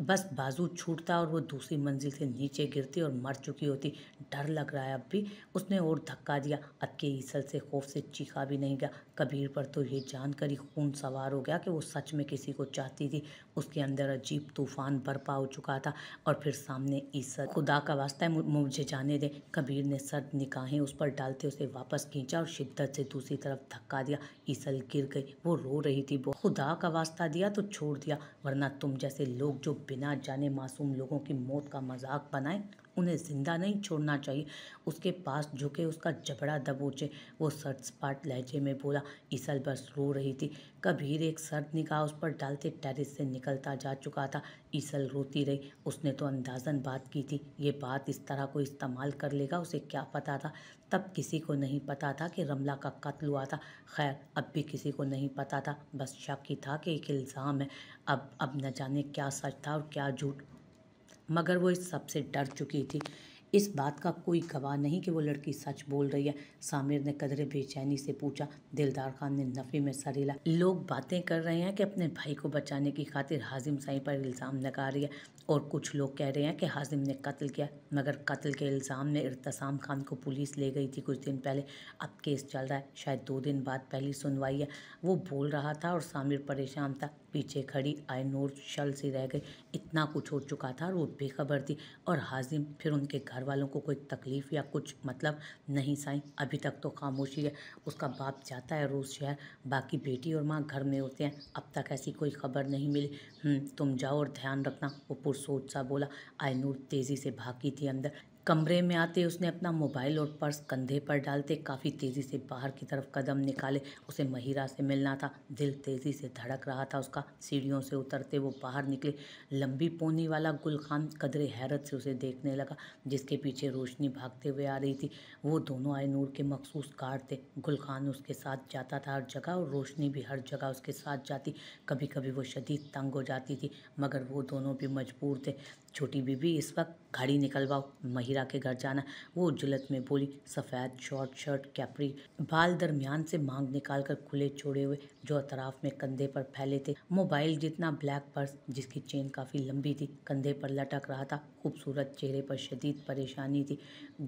बस बाजू छूटता और वो दूसरी मंजिल से नीचे गिरती और मर चुकी होती डर लग रहा है अब भी उसने और धक्का दिया अब के ईसल से खौफ से चीखा भी नहीं गया कबीर पर तो ये जानकर ही खून सवार हो गया कि वो सच में किसी को चाहती थी उसके अंदर अजीब तूफान बर्पा हो चुका था और फिर सामने ईसत खुदा का वास्ता है मुझे जाने दे कबीर ने सर निकाहें उस पर डालते उसे वापस खींचा और शिद्दत से दूसरी तरफ धक्का दिया ईसल गिर गई वो रो रही थी वो खुदा का वास्ता दिया तो छोड़ दिया वरना तुम जैसे लोग जो बिना जाने मासूम लोगों की मौत का मजाक बनाए उन्हें ज़िंदा नहीं छोड़ना चाहिए उसके पास झुके उसका जबड़ा दबोचे वो सर्द सपाट लहजे में बोला ईसल बस रो रही थी कबीर एक सर्द निगाह उस पर डालते टेरिस से निकलता जा चुका था ईसल रोती रही उसने तो अंदाजन बात की थी ये बात इस तरह को इस्तेमाल कर लेगा उसे क्या पता था तब किसी को नहीं पता था कि रमला का कत्ल हुआ था खैर अब भी किसी को नहीं पता था बस शक ही था कि एक इल्ज़ाम है अब अब न जाने क्या सच था और क्या झूठ मगर वो इस सबसे डर चुकी थी इस बात का कोई गवाह नहीं कि वो लड़की सच बोल रही है सामिर ने कदरे बेचैनी से पूछा दिलदार खान ने नफी में सरीला लोग बातें कर रहे हैं कि अपने भाई को बचाने की खातिर हाजिम साई पर इल्ज़ाम लगा रही है और कुछ लोग कह रहे हैं कि हाजिम ने कत्ल किया मगर कत्ल के इल्ज़ाम में इरतसाम खान को पुलिस ले गई थी कुछ दिन पहले अब केस चल रहा है शायद दो दिन बाद पहली सुनवाई है वो बोल रहा था और सामिर परेशान था पीछे खड़ी आई नूर शल सी रह गई इतना कुछ हो चुका था और वो बेखबर थी और हाजिम फिर उनके घर वालों को कोई तकलीफ़ या कुछ मतलब नहीं साई अभी तक तो खामोशी है उसका बाप जाता है रोज़ शहर बाकी बेटी और माँ घर में होते हैं अब तक ऐसी कोई खबर नहीं मिली हम्म, तुम जाओ और ध्यान रखना वो पुरसोच सा बोला आई नूर तेज़ी से भागी थी अंदर कमरे में आते उसने अपना मोबाइल और पर्स कंधे पर डालते काफ़ी तेज़ी से बाहर की तरफ कदम निकाले उसे महिरा से मिलना था दिल तेज़ी से धड़क रहा था उसका सीढ़ियों से उतरते वो बाहर निकले लंबी पोनी वाला गुल खान कदरे हैरत से उसे देखने लगा जिसके पीछे रोशनी भागते हुए आ रही थी वो दोनों आए नूर के मखसूस कार थे गुलखान उसके साथ जाता था हर जगह और रोशनी भी हर जगह उसके साथ जाती कभी कभी वो शदीद तंग हो जाती थी मगर वो दोनों भी मजबूर थे छोटी बीबी इस वक्त घड़ी निकलवाओ महिरा के घर जाना वो जुलत में बोली सफ़ेद शॉर्ट शर्ट कैपरी बाल दरमियान से मांग निकाल कर खुले छोड़े हुए जो अतराफ में कंधे पर फैले थे मोबाइल जितना ब्लैक पर्स जिसकी चेन काफ़ी लंबी थी कंधे पर लटक रहा था खूबसूरत चेहरे पर शदीद परेशानी थी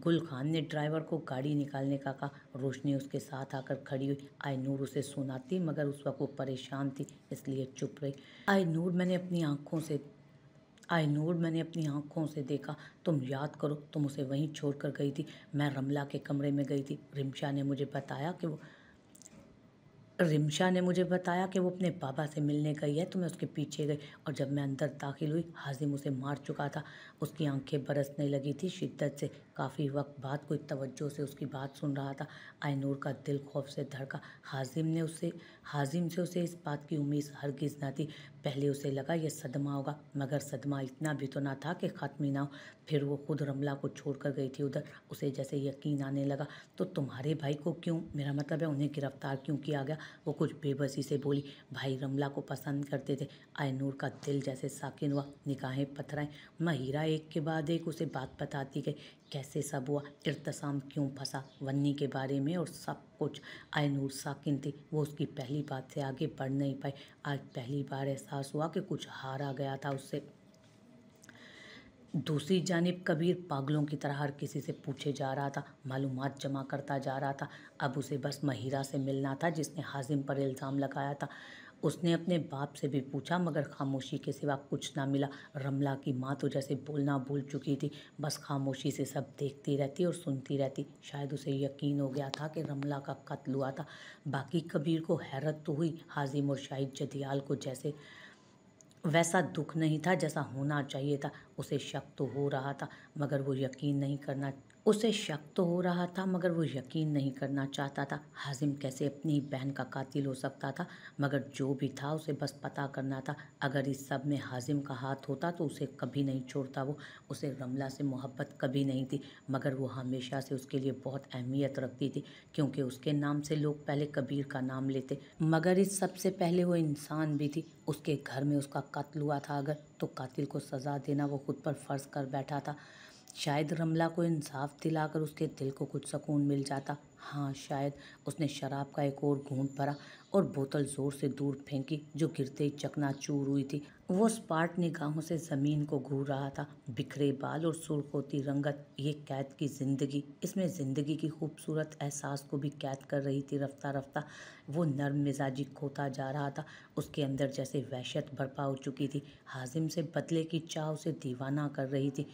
गुल खान ने ड्राइवर को गाड़ी निकालने का कहा रोशनी उसके साथ आकर खड़ी हुई आय नूर उसे सुनाती मगर उस वक्त वो परेशान थी इसलिए चुप रही आय नूर मैंने अपनी आँखों से आय नूर मैंने अपनी आँखों से देखा तुम याद करो तुम उसे वहीं छोड़ कर गई थी मैं रमला के कमरे में गई थी रिमशा ने मुझे बताया कि वो रिमशा ने मुझे बताया कि वो अपने पापा से मिलने गई है तो मैं उसके पीछे गई और जब मैं अंदर दाखिल हुई हाजिम उसे मार चुका था उसकी आंखें बरसने लगी थी शिद्दत से काफ़ी वक्त बाद कोई तवज्जो से उसकी बात सुन रहा था आयनूर का दिल खौफ से धड़का हाजिम ने उसे हाजिम से उसे इस बात की उम्मीद गिज ना थी पहले उसे लगा यह सदमा होगा मगर सदमा इतना भी तो ना था कि ख़त्मी ना हो फिर वो खुद रमला को छोड़ कर गई थी उधर उसे जैसे यकीन आने लगा तो तुम्हारे भाई को क्यों मेरा मतलब है उन्हें गिरफ्तार क्यों किया गया वो कुछ बेबसी से बोली भाई रमला को पसंद करते थे आयनूर का दिल जैसे साकिन हुआ निकाहें पथराएं महिरा एक के बाद एक उसे बात बताती गई कैसे सब हुआ इरतसाम क्यों फंसा वन्नी के बारे में और सब कुछ आयनूर साकिन थी वो उसकी पहली बात से आगे बढ़ नहीं पाई आज पहली बार एहसास हुआ कि कुछ हारा गया था उससे दूसरी जानब कबीर पागलों की तरह हर किसी से पूछे जा रहा था मालूम जमा करता जा रहा था अब उसे बस महिरा से मिलना था जिसने हाजिम पर इल्ज़ाम लगाया था उसने अपने बाप से भी पूछा मगर खामोशी के सिवा कुछ ना मिला रमला की माँ तो जैसे बोलना भूल चुकी थी बस खामोशी से सब देखती रहती और सुनती रहती शायद उसे यकीन हो गया था कि रमला का कत्ल हुआ था बाकी कबीर को हैरत तो हुई हाजिम और शाहिद जदियाल को जैसे वैसा दुख नहीं था जैसा होना चाहिए था उसे शक तो हो रहा था मगर वो यकीन नहीं करना उसे शक तो हो रहा था मगर वो यकीन नहीं करना चाहता था हाजिम कैसे अपनी बहन का कातिल हो सकता था मगर जो भी था उसे बस पता करना था अगर इस सब में हाजिम का हाथ होता तो उसे कभी नहीं छोड़ता वो उसे रमला से मोहब्बत कभी नहीं थी मगर वो हमेशा से उसके लिए बहुत अहमियत रखती थी क्योंकि उसके नाम से लोग पहले कबीर का नाम लेते मगर इस सबसे पहले वो इंसान भी थी उसके घर में उसका कत्ल हुआ था अगर तो कातिल को सज़ा देना वो खुद पर फ़र्ज़ कर बैठा था शायद रमला को इंसाफ दिलाकर उसके दिल को कुछ सुकून मिल जाता हाँ शायद उसने शराब का एक और घूंट भरा और बोतल ज़ोर से दूर फेंकी जो गिरते ही चूर हुई थी वो स्पार्ट निगाहों से ज़मीन को घूर रहा था बिखरे बाल और सुर्ख होती रंगत ये कैद की ज़िंदगी इसमें ज़िंदगी की खूबसूरत एहसास को भी कैद कर रही थी रफ्ता रफ्ता वो नर्म मिजाजी खोता जा रहा था उसके अंदर जैसे वहशत बर्पा हो चुकी थी हाजिम से बदले की चाह उसे दीवाना कर रही थी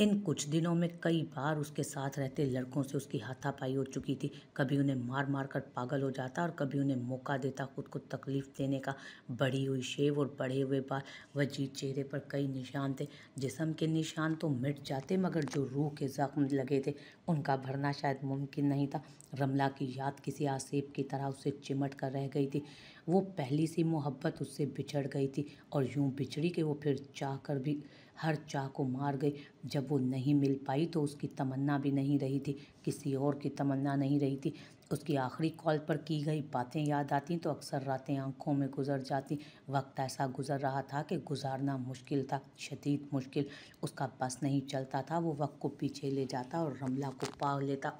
इन कुछ दिनों में कई बार उसके साथ रहते लड़कों से उसकी हाथापाई हो चुकी थी कभी उन्हें मार मार कर पागल हो जाता और कभी उन्हें मौका देता खुद को तकलीफ़ देने का बढ़ी हुई शेव और बढ़े हुए बाल वजीद चेहरे पर कई निशान थे जिसम के निशान तो मिट जाते मगर जो रूह के ज़ख्म लगे थे उनका भरना शायद मुमकिन नहीं था रमला की याद किसी आसेब की तरह उससे चिमट कर रह गई थी वो पहली सी मोहब्बत उससे बिछड़ गई थी और यूँ बिछड़ी के वो फिर चाह कर भी हर चाह को मार गई जब वो नहीं मिल पाई तो उसकी तमन्ना भी नहीं रही थी किसी और की तमन्ना नहीं रही थी उसकी आखिरी कॉल पर की गई बातें याद आती तो अक्सर रातें आंखों में गुजर जाती वक्त ऐसा गुजर रहा था कि गुजारना मुश्किल था शदीद मुश्किल उसका बस नहीं चलता था वो वक्त को पीछे ले जाता और रमला को पाग लेता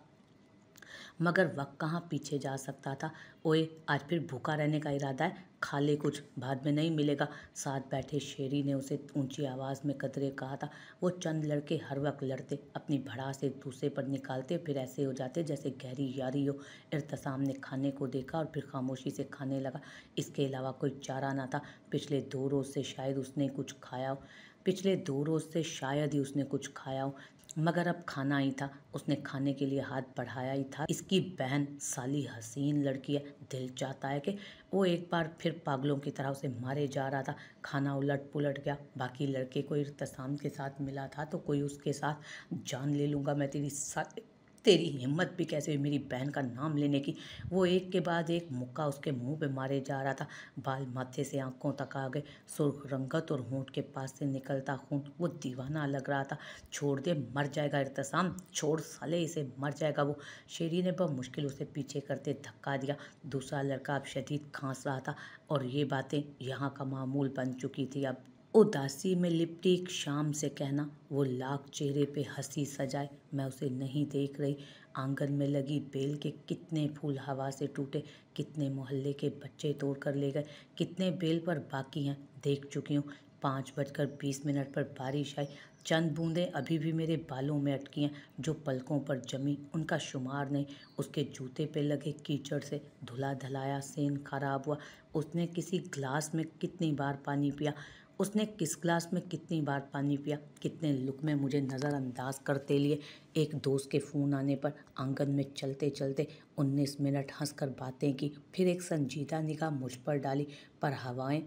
मगर वक्त कहाँ पीछे जा सकता था ओए आज फिर भूखा रहने का इरादा है खा ले कुछ बाद में नहीं मिलेगा साथ बैठे शेरी ने उसे ऊंची आवाज़ में कतरे कहा था वो चंद लड़के हर वक्त लड़ते अपनी भड़ास एक दूसरे पर निकालते फिर ऐसे हो जाते जैसे गहरी यारी हो इरतसाम ने खाने को देखा और फिर खामोशी से खाने लगा इसके अलावा कोई चारा ना था पिछले दो रोज़ से शायद उसने कुछ खाया हो पिछले दो रोज़ से शायद ही उसने कुछ खाया हो मगर अब खाना ही था उसने खाने के लिए हाथ बढ़ाया ही था इसकी बहन साली हसीन लड़की है दिल चाहता है कि वो एक बार फिर पागलों की तरह उसे मारे जा रहा था खाना उलट पुलट गया बाकी लड़के को इरतसाम के साथ मिला था तो कोई उसके साथ जान ले लूँगा मैं तेरी सारी तेरी हिम्मत भी कैसे हुई मेरी बहन का नाम लेने की वो एक के बाद एक मुक्का उसके मुंह पे मारे जा रहा था बाल माथे से आंखों तक आ गए सुर्ख रंगत और होंठ के पास से निकलता खून वो दीवाना लग रहा था छोड़ दे मर जाएगा इरतसाम छोड़ साले इसे मर जाएगा वो शेरी ने बहुत मुश्किल उसे पीछे करते धक्का दिया दूसरा लड़का अब शदीद खांस रहा था और ये बातें यहाँ का मामूल बन चुकी थी अब उदासी में लिपटी एक शाम से कहना वो लाख चेहरे पे हंसी सजाए मैं उसे नहीं देख रही आंगन में लगी बेल के कितने फूल हवा से टूटे कितने मोहल्ले के बच्चे तोड़ कर ले गए कितने बेल पर बाकी हैं देख चुकी हूँ पाँच बजकर बीस मिनट पर बारिश आई चंद बूंदें अभी भी मेरे बालों में अटकी हैं जो पलकों पर जमी उनका शुमार नहीं उसके जूते पे लगे कीचड़ से धुला धलाया सेन खराब हुआ उसने किसी ग्लास में कितनी बार पानी पिया उसने किस ग्लास में कितनी बार पानी पिया कितने लुक में मुझे नज़रअंदाज करते लिए एक दोस्त के फ़ोन आने पर आंगन में चलते चलते उन्नीस मिनट हंसकर बातें की फिर एक संजीदा निगाह मुझ पर डाली पर हवाएं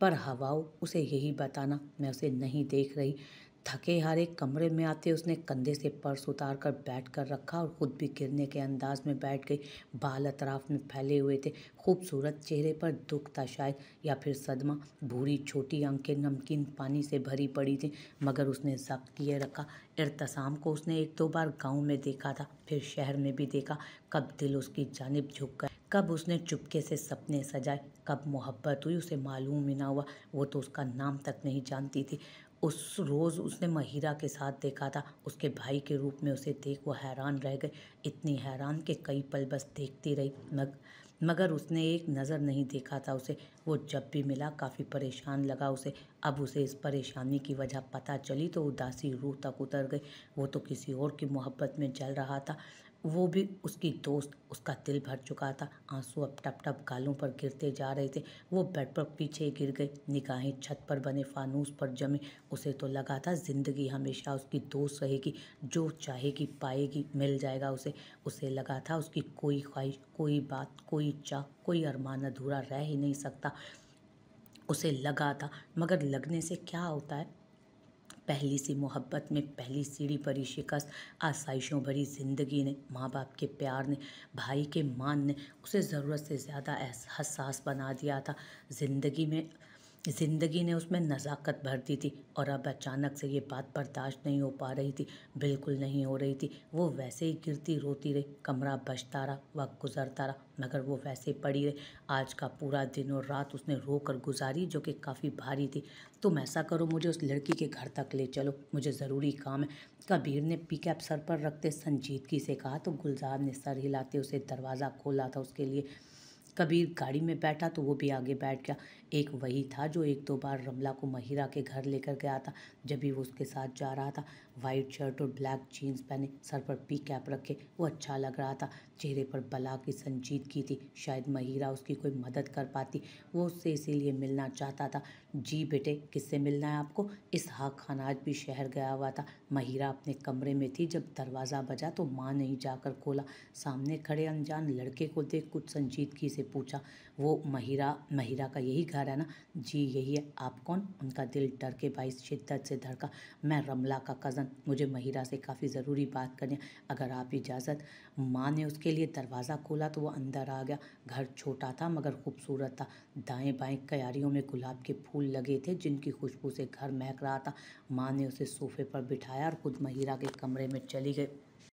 पर हवाओं उसे यही बताना मैं उसे नहीं देख रही थके हारे कमरे में आते उसने कंधे से पर्स उतार कर बैठ कर रखा और ख़ुद भी गिरने के अंदाज में बैठ गई बाल अतराफ में फैले हुए थे खूबसूरत चेहरे पर दुख था शायद या फिर सदमा भूरी छोटी आंखें नमकीन पानी से भरी पड़ी थी मगर उसने जब्त किए रखा इरतसाम को उसने एक दो बार गांव में देखा था फिर शहर में भी देखा कब दिल उसकी जानब झुक गया कब उसने चुपके से सपने सजाए कब मोहब्बत हुई उसे मालूम ही ना हुआ वो तो उसका नाम तक नहीं जानती थी उस रोज़ उसने महिरा के साथ देखा था उसके भाई के रूप में उसे देख वो हैरान रह गए इतनी हैरान कि कई पल बस देखती रही मग मगर उसने एक नज़र नहीं देखा था उसे वो जब भी मिला काफ़ी परेशान लगा उसे अब उसे इस परेशानी की वजह पता चली तो उदासी रूह तक उतर गई वो तो किसी और की मोहब्बत में जल रहा था वो भी उसकी दोस्त उसका दिल भर चुका था आंसू अब टप टप गालों पर गिरते जा रहे थे वो बेड पर पीछे गिर गए निगाहें छत पर बने फानूस पर जमे उसे तो लगा था ज़िंदगी हमेशा उसकी दोस्त रहेगी जो चाहेगी पाएगी मिल जाएगा उसे उसे लगा था उसकी कोई ख्वाहिश कोई बात कोई चाह कोई अरमान अधूरा रह ही नहीं सकता उसे लगा था मगर लगने से क्या होता है पहली सी मोहब्बत में पहली सीढ़ी भरी शिकस्त आसाइशों भरी ज़िंदगी ने माँ बाप के प्यार ने भाई के मान ने उसे ज़रूरत से ज़्यादा हसास बना दिया था ज़िंदगी में ज़िंदगी ने उसमें नज़ाकत भर दी थी और अब अचानक से ये बात बर्दाश्त नहीं हो पा रही थी बिल्कुल नहीं हो रही थी वो वैसे ही गिरती रोती रही कमरा बजता रहा वक्त गुजरता रहा मगर वो वैसे ही पड़ी रही आज का पूरा दिन और रात उसने रो कर गुजारी जो कि काफ़ी भारी थी तुम ऐसा करो मुझे उस लड़की के घर तक ले चलो मुझे ज़रूरी काम है कबीर ने पी कैप सर पर रखते संजीदगी से कहा तो गुलजार ने सर हिलाते उसे दरवाज़ा खोला था उसके लिए कबीर गाड़ी में बैठा तो वो भी आगे बैठ गया एक वही था जो एक दो बार रमला को महिरा के घर लेकर गया था जब भी वो उसके साथ जा रहा था वाइट शर्ट और ब्लैक जीन्स पहने सर पर पी कैप रखे वो अच्छा लग रहा था चेहरे पर बला की संजीदगी थी शायद महिरा उसकी कोई मदद कर पाती वो उससे इसीलिए मिलना चाहता था जी बेटे किससे मिलना है आपको हाक खान आज भी शहर गया हुआ था महिरा अपने कमरे में थी जब दरवाज़ा बजा तो माँ नहीं जाकर खोला सामने खड़े अनजान लड़के को देख कुछ संजीदगी से पूछा वो महिरा महिरा का यही घर है ना जी यही है आप कौन उनका दिल डर के बाईस शिद्दत से धड़का मैं रमला का कज़न मुझे महिरा से काफ़ी ज़रूरी बात करनी अगर आप इजाज़त माँ ने उसके लिए दरवाज़ा खोला तो वो अंदर आ गया घर छोटा था मगर खूबसूरत था दाएँ बाएँ क्यारियों में गुलाब के फूल लगे थे जिनकी खुशबू से घर महक रहा था माँ ने उसे सोफे पर बिठाया और खुद महिरा के कमरे में चली गई